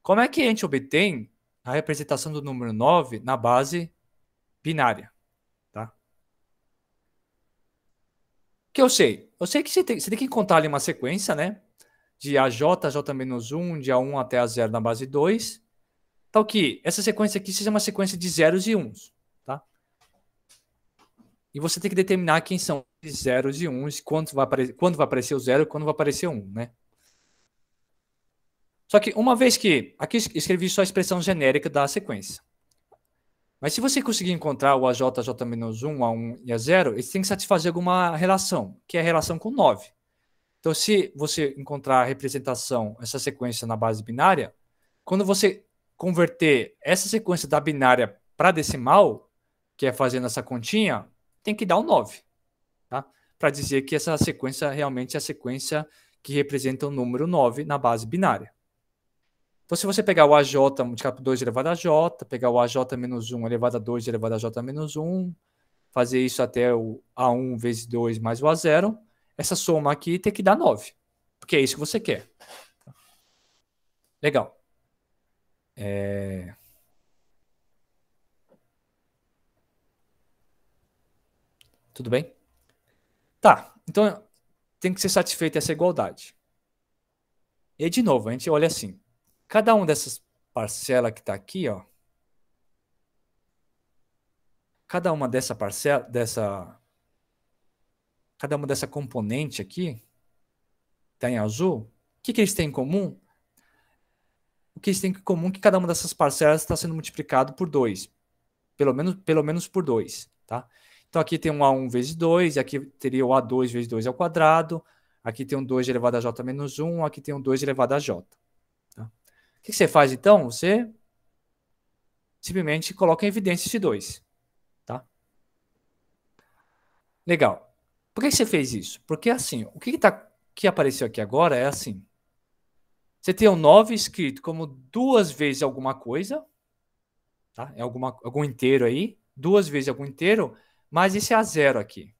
[SPEAKER 1] Como é que a gente obtém a representação do número 9 na base binária? que eu sei? Eu sei que você tem, você tem que encontrar ali uma sequência, né? De AJ, j menos 1, de A1 até A0 na base 2. Tal que essa sequência aqui seja uma sequência de zeros e uns, tá? E você tem que determinar quem são os zeros e uns, quando vai, aparecer, quando vai aparecer o zero e quando vai aparecer o um, né? Só que uma vez que... Aqui escrevi só a expressão genérica da sequência. Mas se você conseguir encontrar o menos 1 A1 e A0, eles têm que satisfazer alguma relação, que é a relação com 9. Então, se você encontrar a representação, essa sequência na base binária, quando você converter essa sequência da binária para decimal, que é fazendo essa continha, tem que dar um 9. Tá? Para dizer que essa sequência realmente é a sequência que representa o número 9 na base binária. Então, se você pegar o AJ multiplicado por 2 elevado a J, pegar o AJ menos 1 elevado a 2 elevado a J menos 1, fazer isso até o A1 vezes 2 mais o A0, essa soma aqui tem que dar 9, porque é isso que você quer. Legal. É... Tudo bem? Tá, então tem que ser satisfeita essa igualdade. E de novo, a gente olha assim. Cada uma dessas parcelas que está aqui, ó, cada uma dessa parcela, dessa, cada uma dessa componente aqui, está em azul, o que, que eles têm em comum? O que eles têm em comum é que cada uma dessas parcelas está sendo multiplicado por 2, pelo menos, pelo menos por 2, tá? Então aqui tem um A1 vezes 2, aqui teria o A2 vezes 2 ao quadrado, aqui tem um 2 elevado a J menos 1, aqui tem um 2 elevado a J que você faz então? Você simplesmente coloca em evidência esses dois. Tá? Legal. Por que você fez isso? Porque assim, o que, que, tá, que apareceu aqui agora é assim. Você tem o 9 escrito como duas vezes alguma coisa, tá? É alguma, algum inteiro aí, duas vezes algum inteiro, mas esse A0 aqui.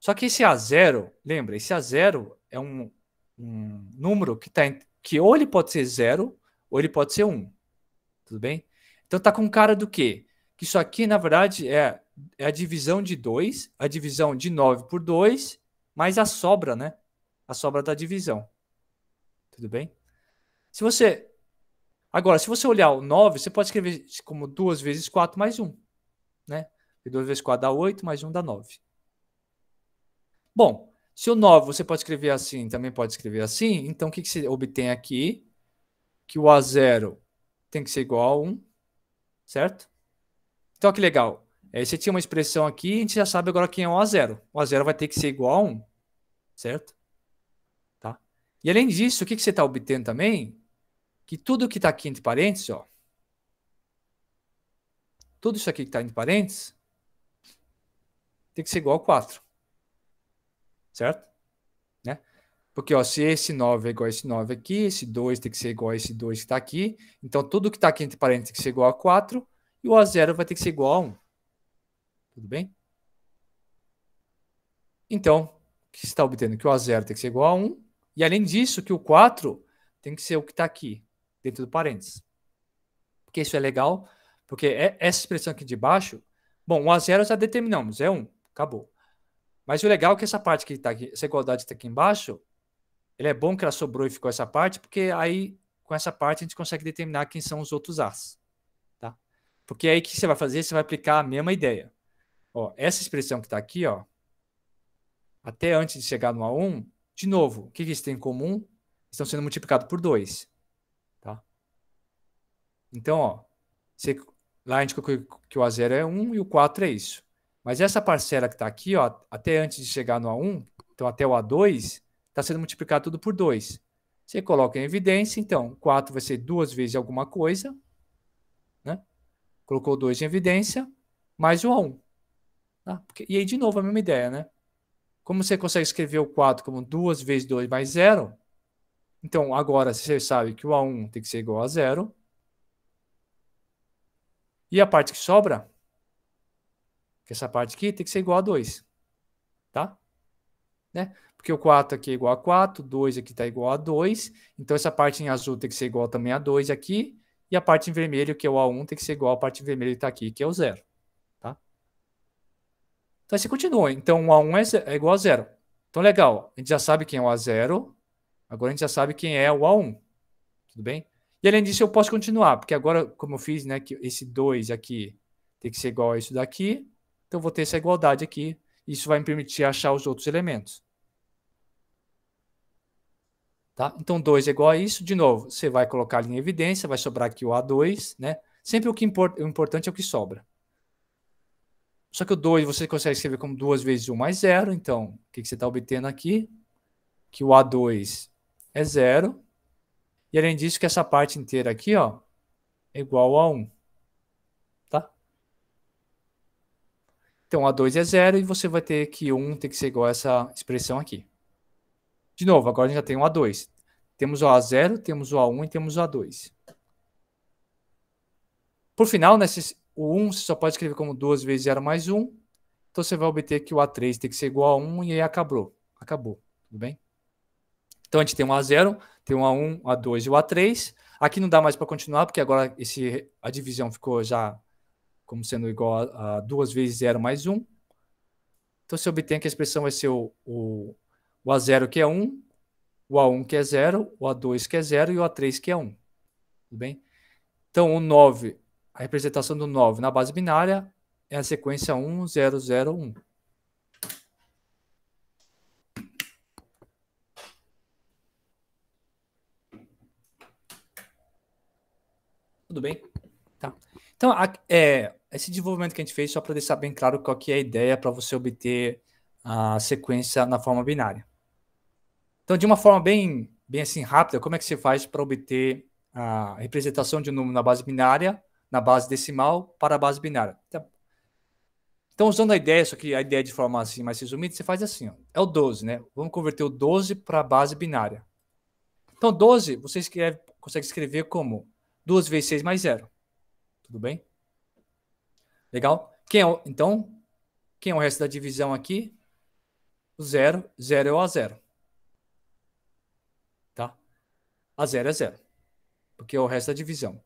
[SPEAKER 1] Só que esse A0, lembra, esse A0 é um, um número que está que ou ele pode ser zero ou ele pode ser um. Tudo bem? Então tá com cara do quê? Que isso aqui, na verdade, é, é a divisão de 2, a divisão de 9 por 2, mais a sobra, né? A sobra da divisão. Tudo bem? Se você. Agora, se você olhar o 9, você pode escrever como 2 vezes 4 mais 1. Né? E 2 vezes 4 dá 8, mais 1 dá 9. Bom, se o 9 você pode escrever assim, também pode escrever assim, então o que, que você obtém aqui? Que o A0 tem que ser igual a 1, certo? Então, que legal. É, você tinha uma expressão aqui, a gente já sabe agora quem é o A0. O A0 vai ter que ser igual a 1, certo? Tá? E além disso, o que, que você está obtendo também? Que tudo que está aqui entre parênteses, ó, tudo isso aqui que está entre parênteses, tem que ser igual a 4 certo? Né? Porque ó, se esse 9 é igual a esse 9 aqui, esse 2 tem que ser igual a esse 2 que está aqui. Então, tudo que está aqui entre parênteses tem que ser igual a 4 e o A0 vai ter que ser igual a 1. Tudo bem? Então, o que você está obtendo? Que o A0 tem que ser igual a 1. E além disso, que o 4 tem que ser o que está aqui, dentro do parênteses. Porque isso é legal, porque é essa expressão aqui de baixo, bom, o A0 já determinamos, é 1, acabou. Mas o legal é que essa parte que está aqui, essa igualdade está aqui embaixo, ele é bom que ela sobrou e ficou essa parte, porque aí com essa parte a gente consegue determinar quem são os outros As. Tá? Porque é aí o que você vai fazer? Você vai aplicar a mesma ideia. Ó, essa expressão que está aqui, ó, até antes de chegar no A1, de novo, o que, que eles têm em comum? Estão sendo multiplicados por 2. Tá? Então, ó, você, lá a gente que o A0 é 1 e o 4 é isso. Mas essa parcela que está aqui, ó, até antes de chegar no A1, então até o A2, está sendo multiplicado tudo por 2. Você coloca em evidência, então 4 vai ser duas vezes alguma coisa, né? colocou 2 em evidência, mais o A1. Tá? E aí, de novo, a mesma ideia, né? Como você consegue escrever o 4 como 2 vezes 2 mais 0, então agora você sabe que o A1 tem que ser igual a 0. E a parte que sobra que essa parte aqui tem que ser igual a 2. Tá? Né? Porque o 4 aqui é igual a 4, 2 aqui está igual a 2. Então, essa parte em azul tem que ser igual também a 2 aqui. E a parte em vermelho, que é o A1, tem que ser igual à parte em vermelho que está aqui, que é o 0. Tá? Então, você continua. Então, o A1 é, é igual a 0. Então, legal. A gente já sabe quem é o A0. Agora, a gente já sabe quem é o A1. Tudo bem? E, além disso, eu posso continuar. Porque agora, como eu fiz, né, que esse 2 aqui tem que ser igual a isso daqui. Então, eu vou ter essa igualdade aqui. Isso vai me permitir achar os outros elementos. Tá? Então, 2 é igual a isso. De novo, você vai colocar ali em evidência, vai sobrar aqui o A2. Né? Sempre o que import o importante é o que sobra. Só que o 2 você consegue escrever como 2 vezes 1 um mais 0. Então, o que, que você está obtendo aqui? Que o A2 é 0. E além disso, que essa parte inteira aqui ó, é igual a 1. Um. Então, A2 é zero e você vai ter que 1 um tem que ser igual a essa expressão aqui. De novo, agora a gente já tem um A2. Temos o A0, temos o A1 e temos o A2. Por final, nesse, né, o 1 você só pode escrever como 2 vezes 0 mais 1. Então, você vai obter que o A3 tem que ser igual a 1 e aí acabou. Acabou, tudo bem? Então, a gente tem um A0, tem um A1, A2 e o A3. Aqui não dá mais para continuar, porque agora esse, a divisão ficou já como sendo igual a, a 2 vezes zero mais Um. Então, se obtém que a expressão vai ser o, o, o A0 que é 1, um, o A1 que é 0, o A2 que é 0 e o A3 que é 1. Um. Tudo bem? Então, o 9, a representação do 9 na base binária é a sequência 1, 0, 0, 1. Tudo bem? Tá. Então, é, esse desenvolvimento que a gente fez só para deixar bem claro qual que é a ideia para você obter a sequência na forma binária. Então, de uma forma bem, bem assim rápida, como é que você faz para obter a representação de um número na base binária, na base decimal para a base binária? Então, então, usando a ideia, só que a ideia de forma assim mais resumida, você faz assim, ó, é o 12, né? Vamos converter o 12 para a base binária. Então, 12, você escreve, consegue escrever como 2 vezes 6 mais 0. Tudo bem? Legal? Quem é o, então, quem é o resto da divisão aqui? O zero, zero é o A0. Tá? A0 é zero, porque é o resto da divisão.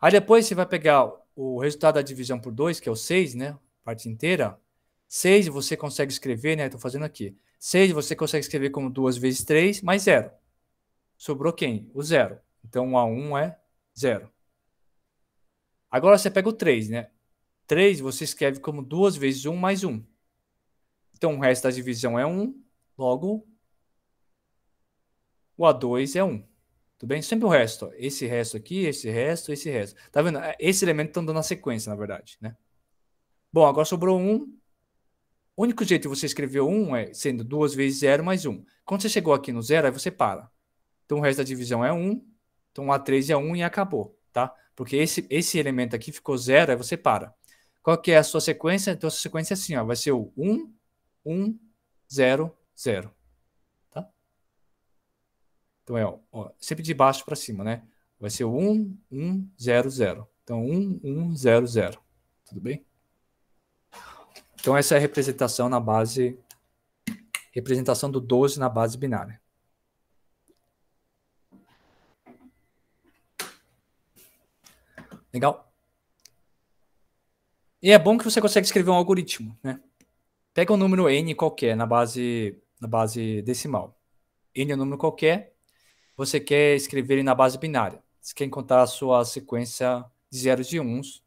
[SPEAKER 1] Aí depois você vai pegar o resultado da divisão por 2, que é o 6, né? Parte inteira. 6 você consegue escrever, né? Estou fazendo aqui. 6 você consegue escrever como 2 vezes 3 mais 0. Sobrou quem? O 0. Então, o A1 é 0. Agora você pega o 3, né? 3 você escreve como 2 vezes 1 mais 1. Então o resto da divisão é 1, logo o A2 é 1. Tudo bem? Sempre o resto. Ó. Esse resto aqui, esse resto, esse resto. Tá vendo? É, esse elemento estão tá dando a sequência, na verdade, né? Bom, agora sobrou 1. O único jeito de você escrever 1 é sendo 2 vezes 0 mais 1. Quando você chegou aqui no 0, aí você para. Então o resto da divisão é 1. Então o A3 é 1 e acabou, tá? Porque esse, esse elemento aqui ficou 0, aí você para. Qual que é a sua sequência? Então, a sua sequência é assim, ó, vai ser o 1, 1, 0, 0. Tá? Então, é ó, ó, sempre de baixo para cima, né? Vai ser o 1, 1, 0, 0. Então, 1, 1, 0, 0. Tudo bem? Então, essa é a representação na base... Representação do 12 na base binária. Legal? E é bom que você consegue escrever um algoritmo, né? Pega um número n qualquer na base, na base decimal. n é um número qualquer, você quer escrever ele na base binária. Você quer encontrar a sua sequência de zeros e uns,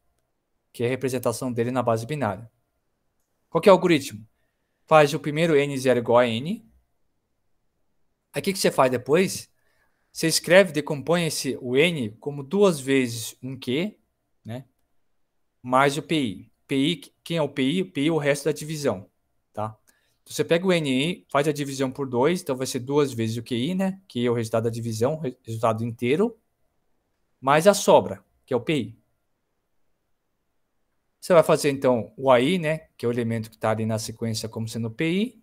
[SPEAKER 1] que é a representação dele na base binária. Qual é o algoritmo? Faz o primeiro n0 igual a n. Aí o que, que você faz depois? Você escreve, decompõe esse, o n como duas vezes um q, né? mais o PI. PI, quem é o PI? O PI é o resto da divisão, tá? Então, você pega o NI, faz a divisão por 2, então vai ser duas vezes o QI, né? Que é o resultado da divisão, resultado inteiro, mais a sobra, que é o PI. Você vai fazer, então, o AI, né? Que é o elemento que está ali na sequência como sendo o PI.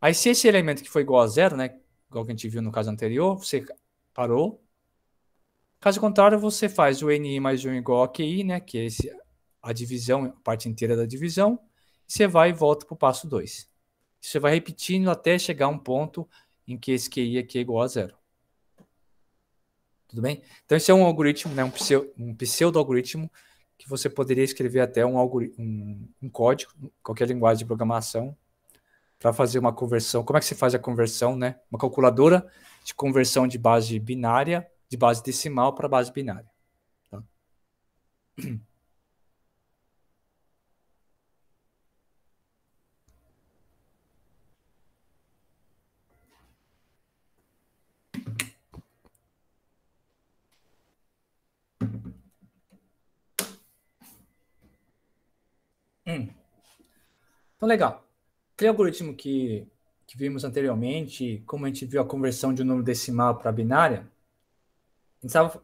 [SPEAKER 1] Aí, se esse elemento que foi igual a zero, né? Igual que a gente viu no caso anterior, você parou, Caso contrário, você faz o NI mais 1 igual a QI, né, que é esse, a divisão, a parte inteira da divisão, e você vai e volta para o passo 2. Você vai repetindo até chegar a um ponto em que esse QI aqui é igual a zero. Tudo bem? Então, esse é um algoritmo, né, um, pseudo, um pseudo-algoritmo que você poderia escrever até um, um, um código, qualquer linguagem de programação, para fazer uma conversão. Como é que você faz a conversão, né? Uma calculadora de conversão de base binária de base decimal para base binária. Tá? Hum. Então, legal. Aquele algoritmo que, que vimos anteriormente, como a gente viu a conversão de um número decimal para binária,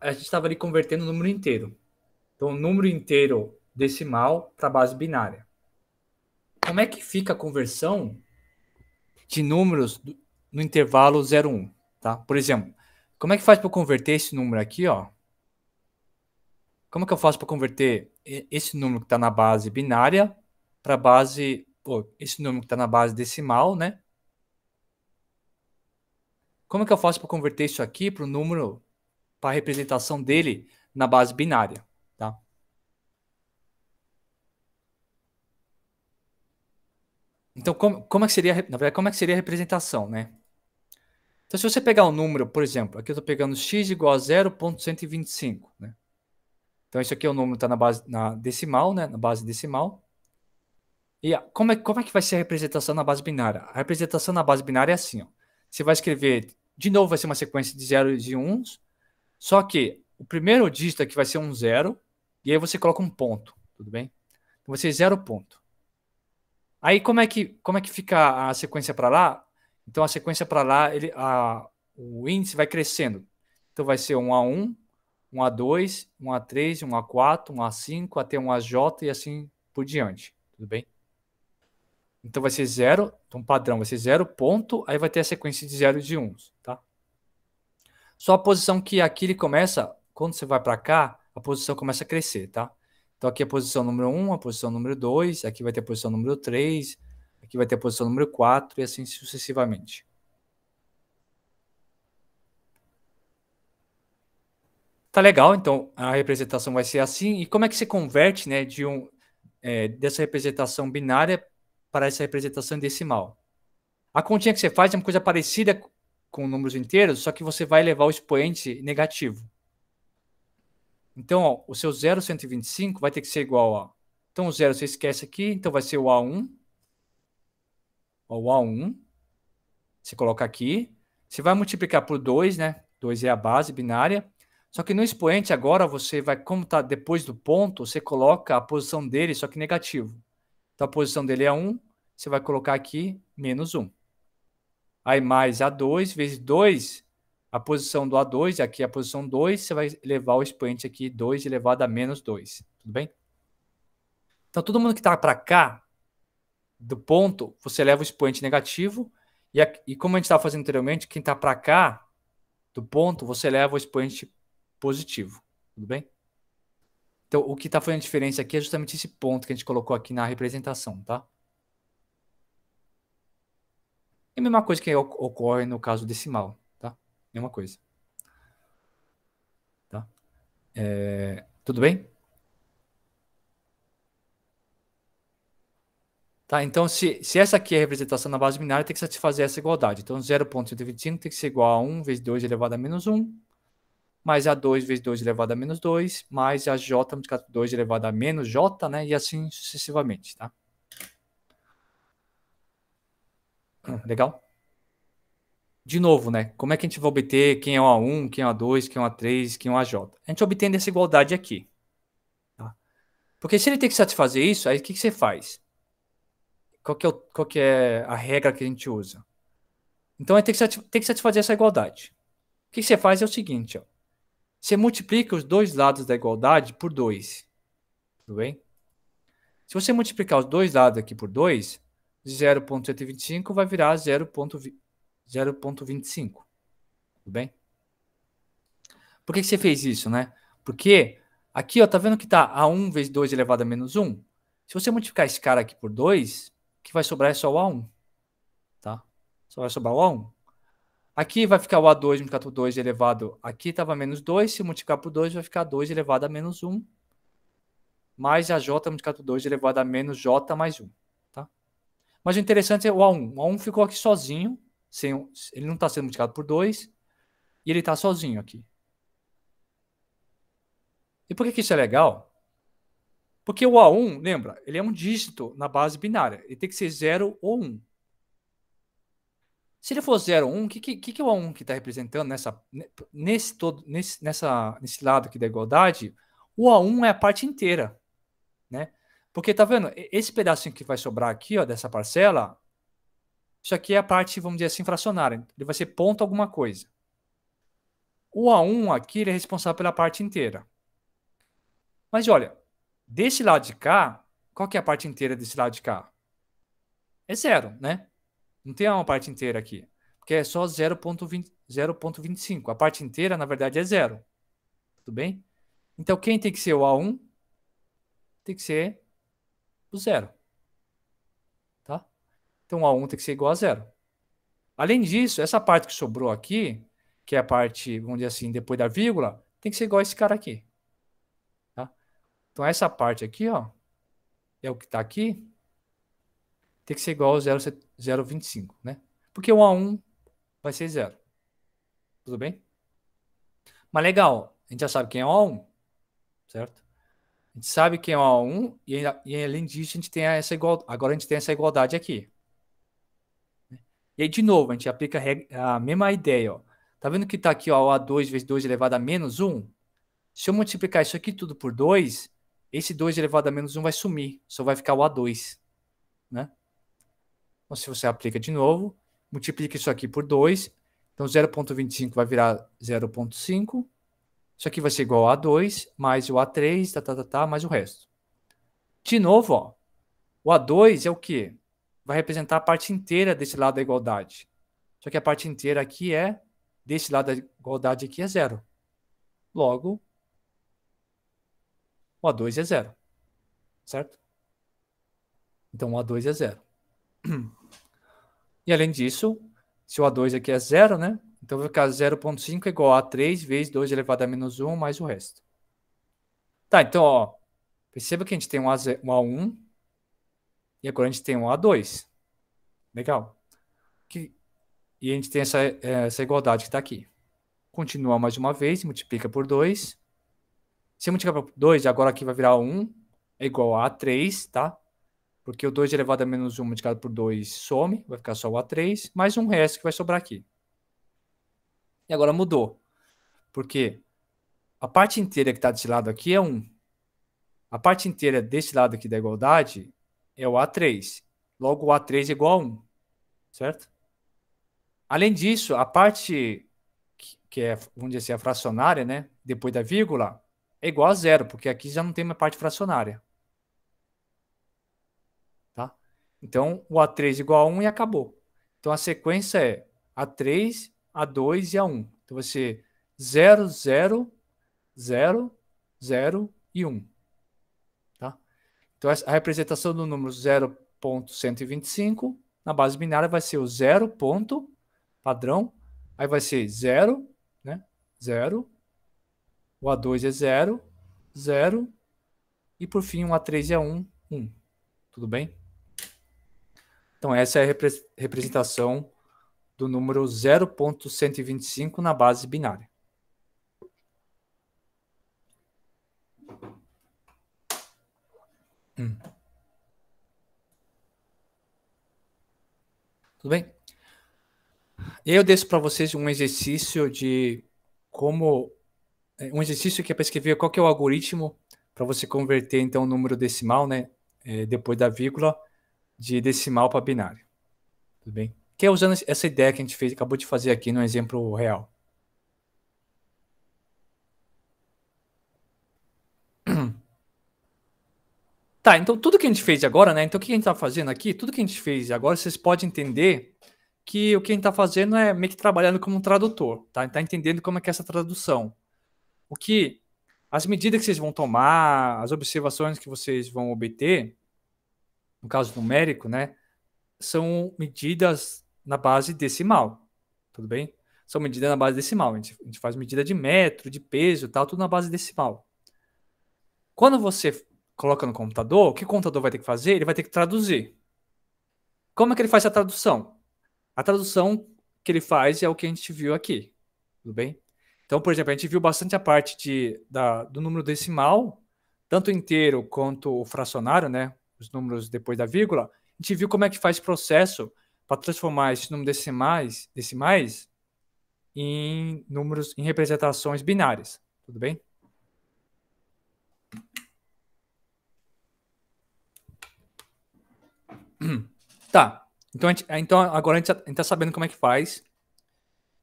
[SPEAKER 1] a gente estava ali convertendo o número inteiro. Então, o número inteiro decimal para base binária. Como é que fica a conversão de números no intervalo 0,1? Um, tá? Por exemplo, como é que faz para converter esse número aqui? Ó? Como é que eu faço para converter esse número que está na base binária para base. Pô, esse número que está na base decimal, né? Como é que eu faço para converter isso aqui para o número para a representação dele na base binária. Tá? Então, como, como é que seria, na verdade, como é que seria a representação, né? Então, se você pegar o um número, por exemplo, aqui eu estou pegando x igual a 0.125, né? Então, isso aqui é o número está na base na decimal, né? Na base decimal. E como é, como é que vai ser a representação na base binária? A representação na base binária é assim, ó. Você vai escrever, de novo, vai ser uma sequência de zeros e uns, só que o primeiro dígito aqui vai ser um zero, e aí você coloca um ponto, tudo bem? Então, vai ser zero ponto. Aí como é que, como é que fica a sequência para lá? Então a sequência para lá, ele, a, o índice vai crescendo. Então vai ser 1 a 1, 1 a 2, 1 a 3, 1 a 4, 1 a 5, até 1 a J e assim por diante, tudo bem? Então vai ser zero, então padrão vai ser zero ponto, aí vai ter a sequência de zero e de uns, tá? Só a posição que aqui ele começa, quando você vai para cá, a posição começa a crescer, tá? Então aqui é a posição número 1, a posição número 2, aqui vai ter a posição número 3, aqui vai ter a posição número 4 e assim sucessivamente. Tá legal, então a representação vai ser assim. E como é que você converte né, de um, é, dessa representação binária para essa representação decimal? A continha que você faz é uma coisa parecida com números inteiros, só que você vai levar o expoente negativo. Então, ó, o seu 0,125 vai ter que ser igual a. Então, o zero você esquece aqui, então vai ser o A1. Ó, o A1. Você coloca aqui. Você vai multiplicar por 2, né? 2 é a base binária. Só que no expoente, agora você vai, como está depois do ponto, você coloca a posição dele, só que negativo. Então, a posição dele é 1, você vai colocar aqui menos 1 aí mais A2 vezes 2, a posição do A2, aqui é a posição 2, você vai levar o expoente aqui 2 elevado a menos 2, tudo bem? Então, todo mundo que está para cá do ponto, você leva o expoente negativo, e, e como a gente estava fazendo anteriormente, quem está para cá do ponto, você leva o expoente positivo, tudo bem? Então, o que está fazendo diferença aqui é justamente esse ponto que a gente colocou aqui na representação, tá? É a mesma coisa que ocorre no caso decimal, tá? Mesma coisa. Tá? É, tudo bem? Tá, então, se, se essa aqui é a representação na base binária, tem que satisfazer essa igualdade. Então, 0.125 tem que ser igual a 1 vezes 2 elevado a menos 1, mais a 2 vezes 2 elevado a menos 2, mais a j multiplicado por 2 elevado a menos j, né? E assim sucessivamente, tá? Legal? De novo, né? Como é que a gente vai obter quem é o A1, quem é o A2, quem é o A3, quem é o AJ? A gente obtém dessa igualdade aqui. Tá? Porque se ele tem que satisfazer isso, aí o que, que você faz? Qual que, é o, qual que é a regra que a gente usa? Então, tem que, tem que satisfazer essa igualdade. O que você faz é o seguinte, ó. Você multiplica os dois lados da igualdade por 2. Tudo bem? Se você multiplicar os dois lados aqui por 2, de 0,125 vai virar 0,25. Tudo bem? Por que, que, você fez isso, né? Porque aqui, ó, tá vendo que tá A1 vezes 2 elevado a menos 1? Se você multiplicar esse cara aqui por 2, que vai sobrar é só o A1, tá? Só vai sobrar o A1. Aqui vai ficar o A2 multiplicado por 2 elevado, aqui estava menos 2, se multiplicar por 2 vai ficar 2 elevado a menos 1, mais a J multiplicado por 2 elevado a menos J mais 1. Mas o interessante é o A1. O A1 ficou aqui sozinho. Sem, ele não está sendo multiplicado por 2. E ele está sozinho aqui. E por que, que isso é legal? Porque o A1, lembra, ele é um dígito na base binária. Ele tem que ser 0 ou 1. Um. Se ele for 0 ou 1, o que, que é o A1 que está representando nessa, nesse, todo, nesse, nessa, nesse lado aqui da igualdade? O A1 é a parte inteira. Né? Porque, tá vendo? Esse pedacinho que vai sobrar aqui, ó, dessa parcela, isso aqui é a parte, vamos dizer assim, fracionária. Ele vai ser ponto alguma coisa. O A1 aqui, ele é responsável pela parte inteira. Mas olha, desse lado de cá, qual que é a parte inteira desse lado de cá? É zero, né? Não tem uma parte inteira aqui. Porque é só 0,25. A parte inteira, na verdade, é zero. Tudo bem? Então, quem tem que ser o A1? Tem que ser o zero. Tá? Então A1 tem que ser igual a zero. Além disso, essa parte que sobrou aqui, que é a parte, vamos dizer assim, depois da vírgula, tem que ser igual a esse cara aqui. Tá? Então essa parte aqui, ó, é o que está aqui, tem que ser igual a 0,25, né? Porque o A1 vai ser zero. Tudo bem? Mas legal, a gente já sabe quem é o A1, certo? A gente sabe quem é o A1 e, e além disso a gente tem essa igualdade. Agora a gente tem essa igualdade aqui. E aí, de novo, a gente aplica a mesma ideia. Ó. Tá vendo que está aqui ó, o A2 vezes 2 elevado a menos 1? Se eu multiplicar isso aqui tudo por 2, esse 2 elevado a menos 1 vai sumir. Só vai ficar o A2. Né? Então, se você aplica de novo, multiplica isso aqui por 2. Então, 0,25 vai virar 0,5. Isso aqui vai ser igual a A2 mais o A3, tá, tá, tá, tá, mais o resto. De novo, ó, o A2 é o quê? Vai representar a parte inteira desse lado da igualdade. Só que a parte inteira aqui é, desse lado da igualdade aqui é zero. Logo, o A2 é zero. Certo? Então, o A2 é zero. E além disso, se o A2 aqui é zero, né? Então vai ficar 0,5 igual a 3 vezes 2 elevado a menos 1 mais o resto. Tá, então, ó, perceba que a gente tem um, a 1 e agora a gente tem um A2. Legal. Que, e a gente tem essa, essa igualdade que está aqui. Continua mais uma vez, multiplica por 2. Se eu multiplicar por 2, agora aqui vai virar 1, é igual a A3, tá? Porque o 2 elevado a menos 1 multiplicado por 2 some, vai ficar só o A3, mais um resto que vai sobrar aqui e agora mudou. Porque a parte inteira que está desse lado aqui é 1. A parte inteira desse lado aqui da igualdade é o A3. Logo, o A3 é igual a 1, certo? Além disso, a parte que é, vamos dizer assim, a fracionária, né? Depois da vírgula, é igual a zero, porque aqui já não tem uma parte fracionária. Tá? Então, o A3 igual a 1 e acabou. Então, a sequência é A3 a 2 e a 1. Um. Então vai ser 0, 0, 0, 0 e 1. Um. Tá? Então a representação do número 0.125 na base binária vai ser o 0 ponto padrão, aí vai ser 0, né? 0, o A2 é 0, 0, e por fim o um A3 é 1, um, 1. Um. Tudo bem? Então essa é a representação do número 0.125 na base binária. Hum. Tudo bem? Eu deixo para vocês um exercício de como é, um exercício que é para escrever qual que é o algoritmo para você converter então o número decimal, né, é, depois da vírgula, de decimal para binário. Tudo bem? que é usando essa ideia que a gente fez, acabou de fazer aqui no exemplo real. Tá, então tudo que a gente fez agora, né? Então o que a gente está fazendo aqui, tudo que a gente fez agora, vocês podem entender que o que a gente está fazendo é meio que trabalhando como um tradutor, tá? Está entendendo como é que é essa tradução. O que as medidas que vocês vão tomar, as observações que vocês vão obter, no caso numérico, né? São medidas na base decimal, tudo bem? São medidas na base decimal. A gente, a gente faz medida de metro, de peso, tal, tudo na base decimal. Quando você coloca no computador, o que o computador vai ter que fazer? Ele vai ter que traduzir. Como é que ele faz a tradução? A tradução que ele faz é o que a gente viu aqui, tudo bem? Então, por exemplo, a gente viu bastante a parte de, da, do número decimal, tanto inteiro quanto o fracionário, né? Os números depois da vírgula. A gente viu como é que faz o processo para transformar esses números decimais, decimais em números, em representações binárias. Tudo bem? Tá. Então, gente, então agora a gente está tá sabendo como é que faz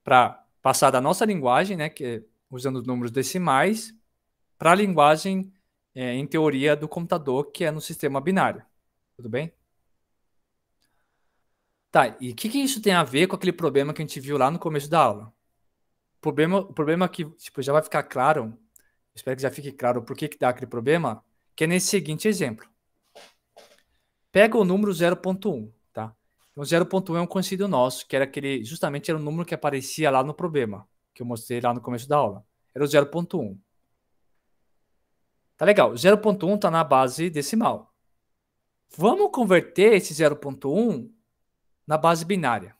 [SPEAKER 1] para passar da nossa linguagem, né, que é usando números decimais, para a linguagem, é, em teoria, do computador, que é no sistema binário. Tudo bem? Tá, e o que, que isso tem a ver com aquele problema que a gente viu lá no começo da aula? O problema, o problema que tipo, já vai ficar claro, espero que já fique claro por que, que dá aquele problema, que é nesse seguinte exemplo. Pega o número 0.1, tá? Então 0.1 é um conhecido nosso, que era aquele, justamente era o número que aparecia lá no problema, que eu mostrei lá no começo da aula. Era o 0.1. Tá legal, 0.1 está na base decimal. Vamos converter esse 0.1 na base binária.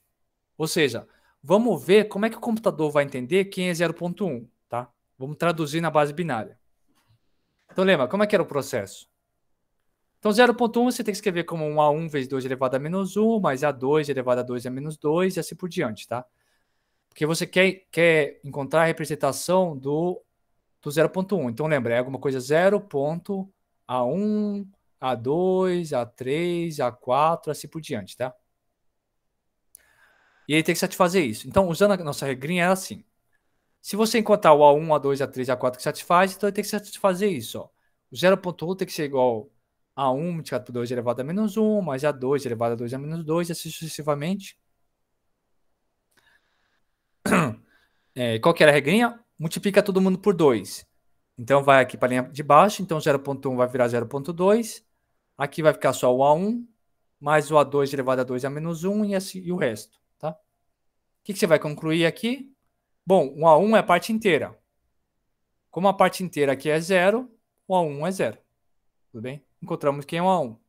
[SPEAKER 1] Ou seja, vamos ver como é que o computador vai entender quem é 0.1, tá? Vamos traduzir na base binária. Então lembra, como é que era o processo? Então 0.1 você tem que escrever como 1 a 1 vezes 2 elevado a menos 1, mais a2 elevado a 2 a menos 2 e assim por diante, tá? Porque você quer, quer encontrar a representação do, do 0.1. Então lembra, é alguma coisa 0.a1, a2, a3, a4, assim por diante, tá? E ele tem que satisfazer isso. Então, usando a nossa regrinha, era é assim. Se você encontrar o A1, A2, A3, A4 que satisfaz, então ele tem que satisfazer isso. Ó. O 0.1 tem que ser igual a 1 multiplicado por 2 elevado a menos 1, mais A2 elevado a 2 a menos 2, e assim sucessivamente. É, qual que era a regrinha? Multiplica todo mundo por 2. Então vai aqui para a linha de baixo, então 0.1 vai virar 0.2. Aqui vai ficar só o A1, mais o A2 elevado a 2 a menos 1 e, assim, e o resto que, que você vai concluir aqui? Bom, 1 a 1 é a parte inteira. Como a parte inteira aqui é zero, 1 a 1 é zero. Tudo bem? Encontramos quem é 1 a 1.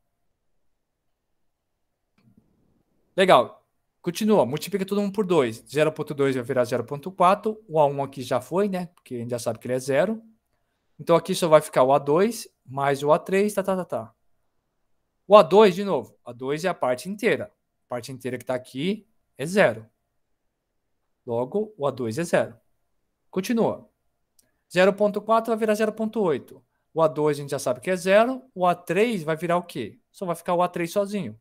[SPEAKER 1] Legal. Continua, multiplica todo mundo por 2. 0.2 vai virar 0.4. O A1 aqui já foi, né? Porque a gente já sabe que ele é zero. Então aqui só vai ficar o A2 mais o A3, tá, tá, tá, tá. O A2, de novo, A2 é a parte inteira. A parte inteira que está aqui é zero. Logo, o A2 é zero. Continua. 0.4 vai virar 0.8. O A2 a gente já sabe que é zero. O A3 vai virar o quê? Só vai ficar o A3 sozinho.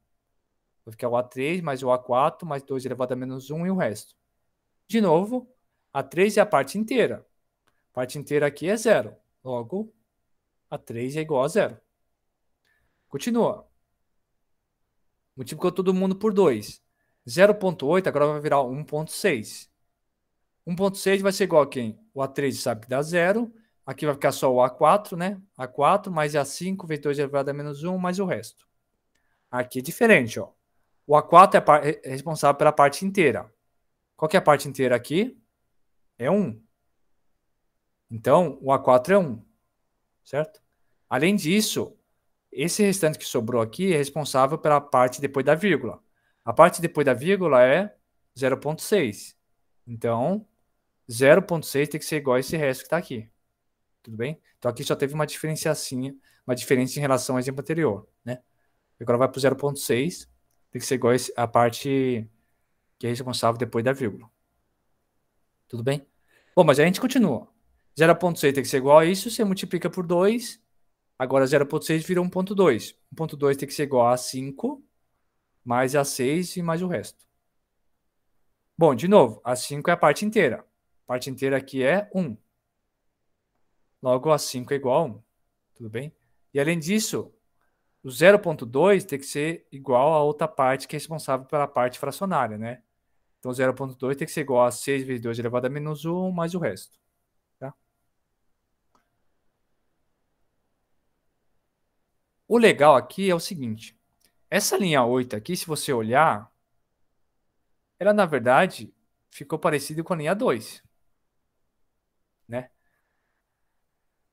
[SPEAKER 1] Vai ficar o A3 mais o A4 mais 2 elevado a menos 1 e o resto. De novo, A3 é a parte inteira. A parte inteira aqui é zero. Logo, A3 é igual a zero. Continua. Multiplicou todo mundo por 2. 0.8 agora vai virar 1.6. 1.6 vai ser igual a quem? O A3 sabe que dá zero. Aqui vai ficar só o A4, né? A4 mais A5 vezes 2 elevado a menos 1 mais o resto. Aqui é diferente, ó. O A4 é, é, é responsável pela parte inteira. Qual que é a parte inteira aqui? É 1. Então, o A4 é 1, certo? Além disso, esse restante que sobrou aqui é responsável pela parte depois da vírgula. A parte depois da vírgula é 0.6. Então, 0.6 tem que ser igual a esse resto que está aqui. Tudo bem? Então aqui só teve uma diferenciacinha, uma diferença em relação ao exemplo anterior, né? Agora vai para o 0.6, tem que ser igual a, esse, a parte que é responsável depois da vírgula. Tudo bem? Bom, mas a gente continua. 0.6 tem que ser igual a isso, você multiplica por 2. Agora 0.6 vira 1.2. 1.2 tem que ser igual a 5, mais a 6 e mais o resto. Bom, de novo, a 5 é a parte inteira parte inteira aqui é 1. Logo, a 5 é igual a 1. Tudo bem? E além disso, o 0.2 tem que ser igual a outra parte que é responsável pela parte fracionária, né? Então, 0.2 tem que ser igual a 6 vezes 2 elevado a menos 1 mais o resto. Tá? O legal aqui é o seguinte. Essa linha 8 aqui, se você olhar, ela, na verdade, ficou parecida com a linha 2 né?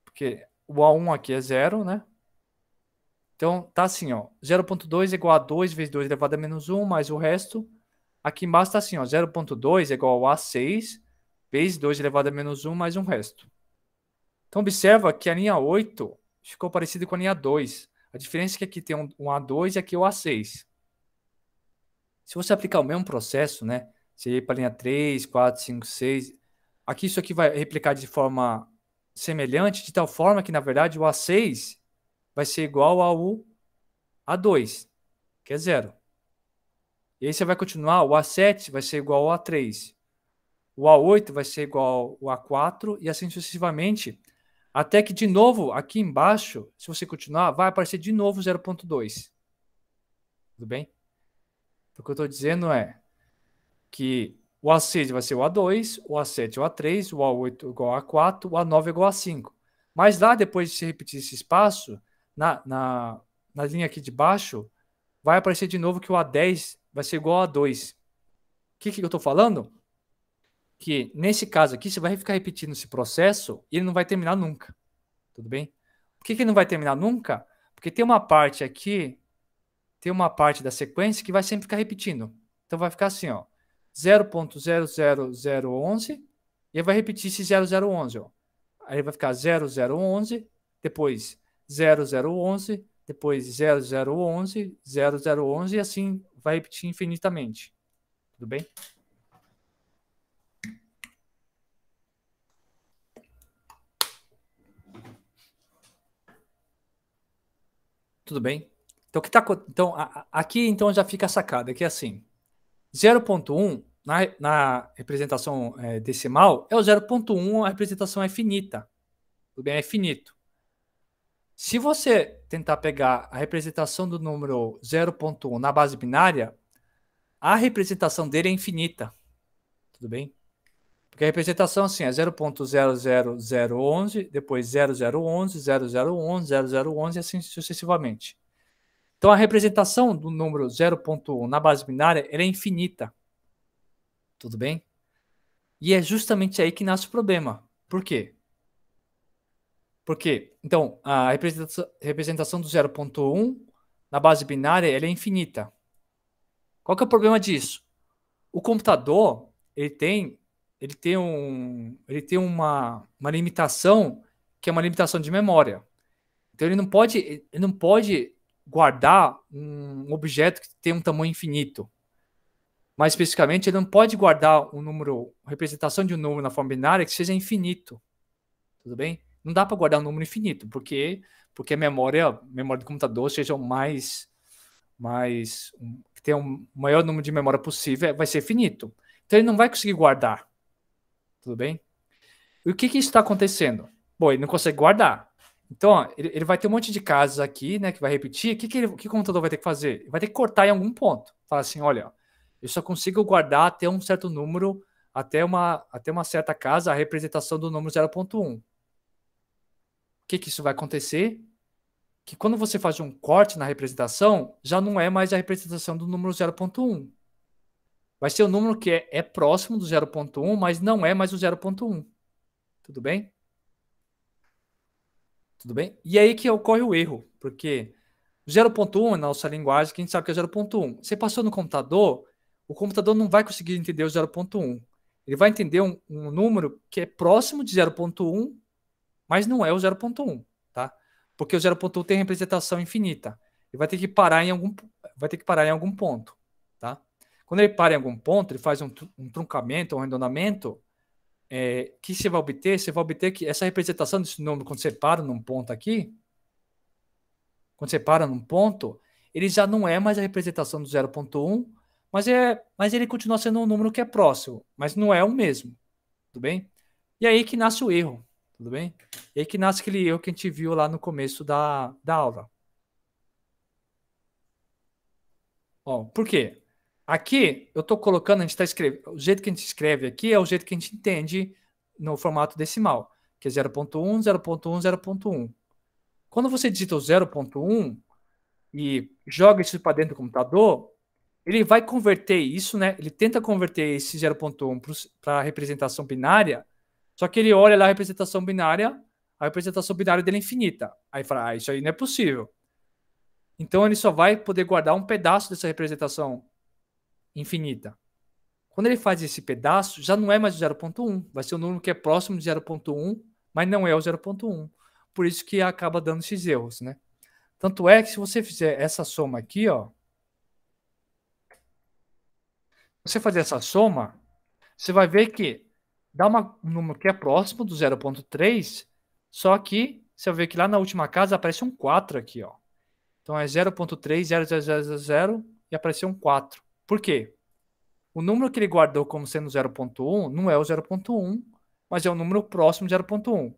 [SPEAKER 1] Porque o A1 aqui é zero, né? Então, tá assim, ó. 0.2 igual a 2 vezes 2 elevado a menos 1, mais o resto. Aqui embaixo tá assim, ó. 0.2 igual a 6 vezes 2 elevado a menos 1, mais um resto. Então, observa que a linha 8 ficou parecida com a linha 2. A diferença é que aqui tem um, A2 e aqui é o A6. Se você aplicar o mesmo processo, né? Você ir para a linha 3, 4, 5, 6, aqui isso aqui vai replicar de forma semelhante, de tal forma que, na verdade, o A6 vai ser igual ao A2, que é zero. E aí você vai continuar, o A7 vai ser igual ao A3, o A8 vai ser igual ao A4 e assim sucessivamente, até que de novo, aqui embaixo, se você continuar, vai aparecer de novo 0.2. Tudo bem? Então, o que eu estou dizendo é que o A6 vai ser o A2, o A7 é o A3, o A8 é igual a 4 o A9 é igual a A5. Mas lá, depois de se repetir esse espaço, na, na, na linha aqui de baixo, vai aparecer de novo que o A10 vai ser igual a 2. O que, que eu estou falando? Que nesse caso aqui, você vai ficar repetindo esse processo e ele não vai terminar nunca. Tudo bem? Por que, que ele não vai terminar nunca? Porque tem uma parte aqui, tem uma parte da sequência que vai sempre ficar repetindo. Então vai ficar assim, ó. 0.00011 e vai repetir esse 0011. Ó. Aí vai ficar 0011, depois 0011, depois 0011, 0011 e assim vai repetir infinitamente. Tudo bem? Tudo bem? Então, que tá, então a, aqui então já fica a sacada, que é assim. 0,1 na, na, representação é, decimal é o 0,1, a representação é finita. Tudo bem? É finito. Se você tentar pegar a representação do número 0,1 na base binária, a representação dele é infinita. Tudo bem? Porque a representação assim é 0.00011, depois 0011, 0011, 0011 e assim sucessivamente. Então a representação do número 0.1 na base binária é infinita. Tudo bem? E é justamente aí que nasce o problema. Por quê? Porque, então, a representação do 0.1 na base binária é infinita. Qual que é o problema disso? O computador, ele tem, ele tem, um, ele tem uma, uma limitação que é uma limitação de memória. Então ele não pode, ele não pode guardar um objeto que tem um tamanho infinito. Mais especificamente, ele não pode guardar um número, representação de um número na forma binária que seja infinito. Tudo bem? Não dá para guardar um número infinito, porque porque a memória, memória do computador seja mais mais um, que tenha o um maior número de memória possível, vai ser finito. Então ele não vai conseguir guardar. Tudo bem? E o que que está acontecendo? Bom, ele não consegue guardar. Então, ó, ele, ele, vai ter um monte de casos aqui, né, que vai repetir. O que, que, ele, que o computador vai ter que fazer? Vai ter que cortar em algum ponto. Falar assim, olha, eu só consigo guardar até um certo número, até uma, até uma certa casa, a representação do número 0.1. O que, que isso vai acontecer? Que quando você faz um corte na representação, já não é mais a representação do número 0.1. Vai ser o um número que é, é próximo do 0.1, mas não é mais o 0.1. Tudo bem? Tudo bem? E aí que ocorre o erro, porque 0.1 é na nossa linguagem, que a gente sabe que é 0.1. Você passou no computador, o computador não vai conseguir entender o 0.1. Ele vai entender um, um, número que é próximo de 0.1, mas não é o 0.1, tá? Porque o 0.1 tem representação infinita. Ele vai ter que parar em algum, vai ter que parar em algum ponto, tá? Quando ele para em algum ponto, ele faz um, um truncamento, um arredondamento, é, que você vai obter? Você vai obter que essa representação desse número, quando você para num ponto aqui, quando você para num ponto, ele já não é mais a representação do 0.1, mas, é, mas ele continua sendo um número que é próximo, mas não é o mesmo, tudo bem? E aí que nasce o erro, tudo bem? E aí que nasce aquele erro que a gente viu lá no começo da, da aula. Ó, por quê? Aqui eu estou colocando, a gente está escrevendo. O jeito que a gente escreve aqui é o jeito que a gente entende no formato decimal, que é 0.1, 0.1, 0.1. Quando você digita o 0.1 e joga isso para dentro do computador, ele vai converter isso, né? Ele tenta converter esse 0.1 para a representação binária, só que ele olha lá a representação binária, a representação binária dele é infinita. Aí fala, ah, isso aí não é possível. Então ele só vai poder guardar um pedaço dessa representação infinita. Quando ele faz esse pedaço, já não é mais o 0.1, vai ser um número que é próximo de 0.1, mas não é o 0.1. Por isso que acaba dando esses erros, né? Tanto é que se você fizer essa soma aqui, ó, você fazer essa soma, você vai ver que dá uma, um número que é próximo do 0.3, só que você vai ver que lá na última casa aparece um 4 aqui, ó. Então é 0.3, 0, 0, 0, 0, e apareceu um 4. Por quê? O número que ele guardou como sendo 0.1 não é o 0.1, mas é o número próximo de 0.1.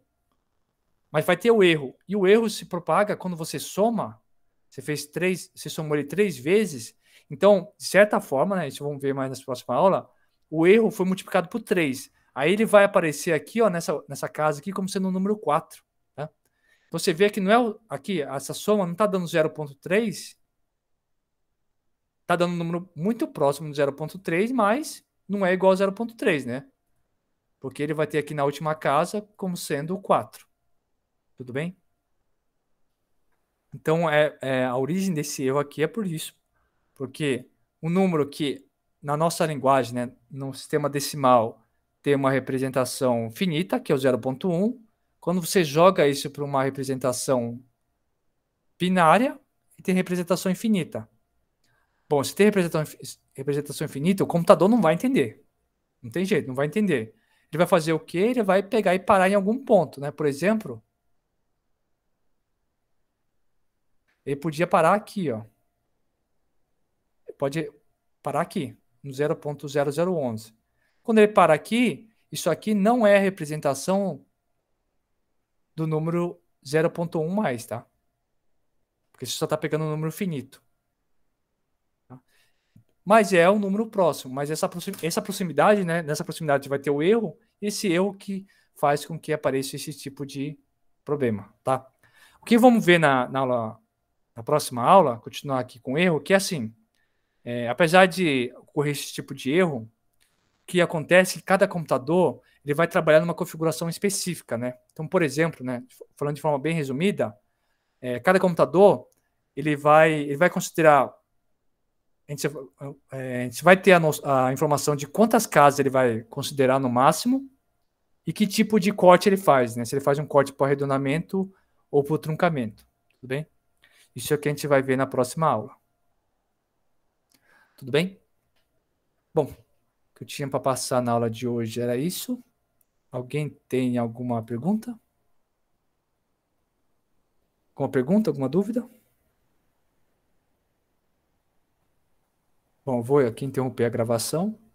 [SPEAKER 1] Mas vai ter o erro. E o erro se propaga quando você soma. Você fez três, você somou ele três vezes. Então, de certa forma, né? Isso vamos ver mais na próxima aula. O erro foi multiplicado por 3. Aí ele vai aparecer aqui, ó, nessa, nessa casa aqui, como sendo o número 4. Tá? Né? Então, você vê que não é o, aqui, essa soma não está dando 0.3, tá dando um número muito próximo de 0.3, mas não é igual a 0.3, né? Porque ele vai ter aqui na última casa como sendo o 4. Tudo bem? Então, é, é, a origem desse erro aqui é por isso. Porque o número que, na nossa linguagem, né, no sistema decimal, tem uma representação finita, que é o 0.1. Quando você joga isso para uma representação binária, tem representação infinita. Bom, se tem representação infinita, o computador não vai entender. Não tem jeito, não vai entender. Ele vai fazer o quê? Ele vai pegar e parar em algum ponto, né? Por exemplo, ele podia parar aqui, ó. pode parar aqui, no 0.0011. Quando ele para aqui, isso aqui não é representação do número 0.1 mais, tá? Porque você só está pegando um número finito mas é um número próximo. Mas essa, essa proximidade, né? Nessa proximidade vai ter o erro, esse erro que faz com que apareça esse tipo de problema, tá? O que vamos ver na, na aula, na próxima aula, continuar aqui com erro, que é assim, é, apesar de ocorrer esse tipo de erro, o que acontece é que cada computador ele vai trabalhar numa configuração específica, né? Então, por exemplo, né, falando de forma bem resumida, é, cada computador ele vai, ele vai considerar a gente, é, a gente vai ter a, no, a, informação de quantas casas ele vai considerar no máximo e que tipo de corte ele faz, né? Se ele faz um corte para arredondamento ou para truncamento, tudo bem? Isso é o que a gente vai ver na próxima aula. Tudo bem? Bom, o que eu tinha para passar na aula de hoje era isso. Alguém tem alguma pergunta? Alguma pergunta, alguma dúvida? Bom, vou aqui interromper a gravação.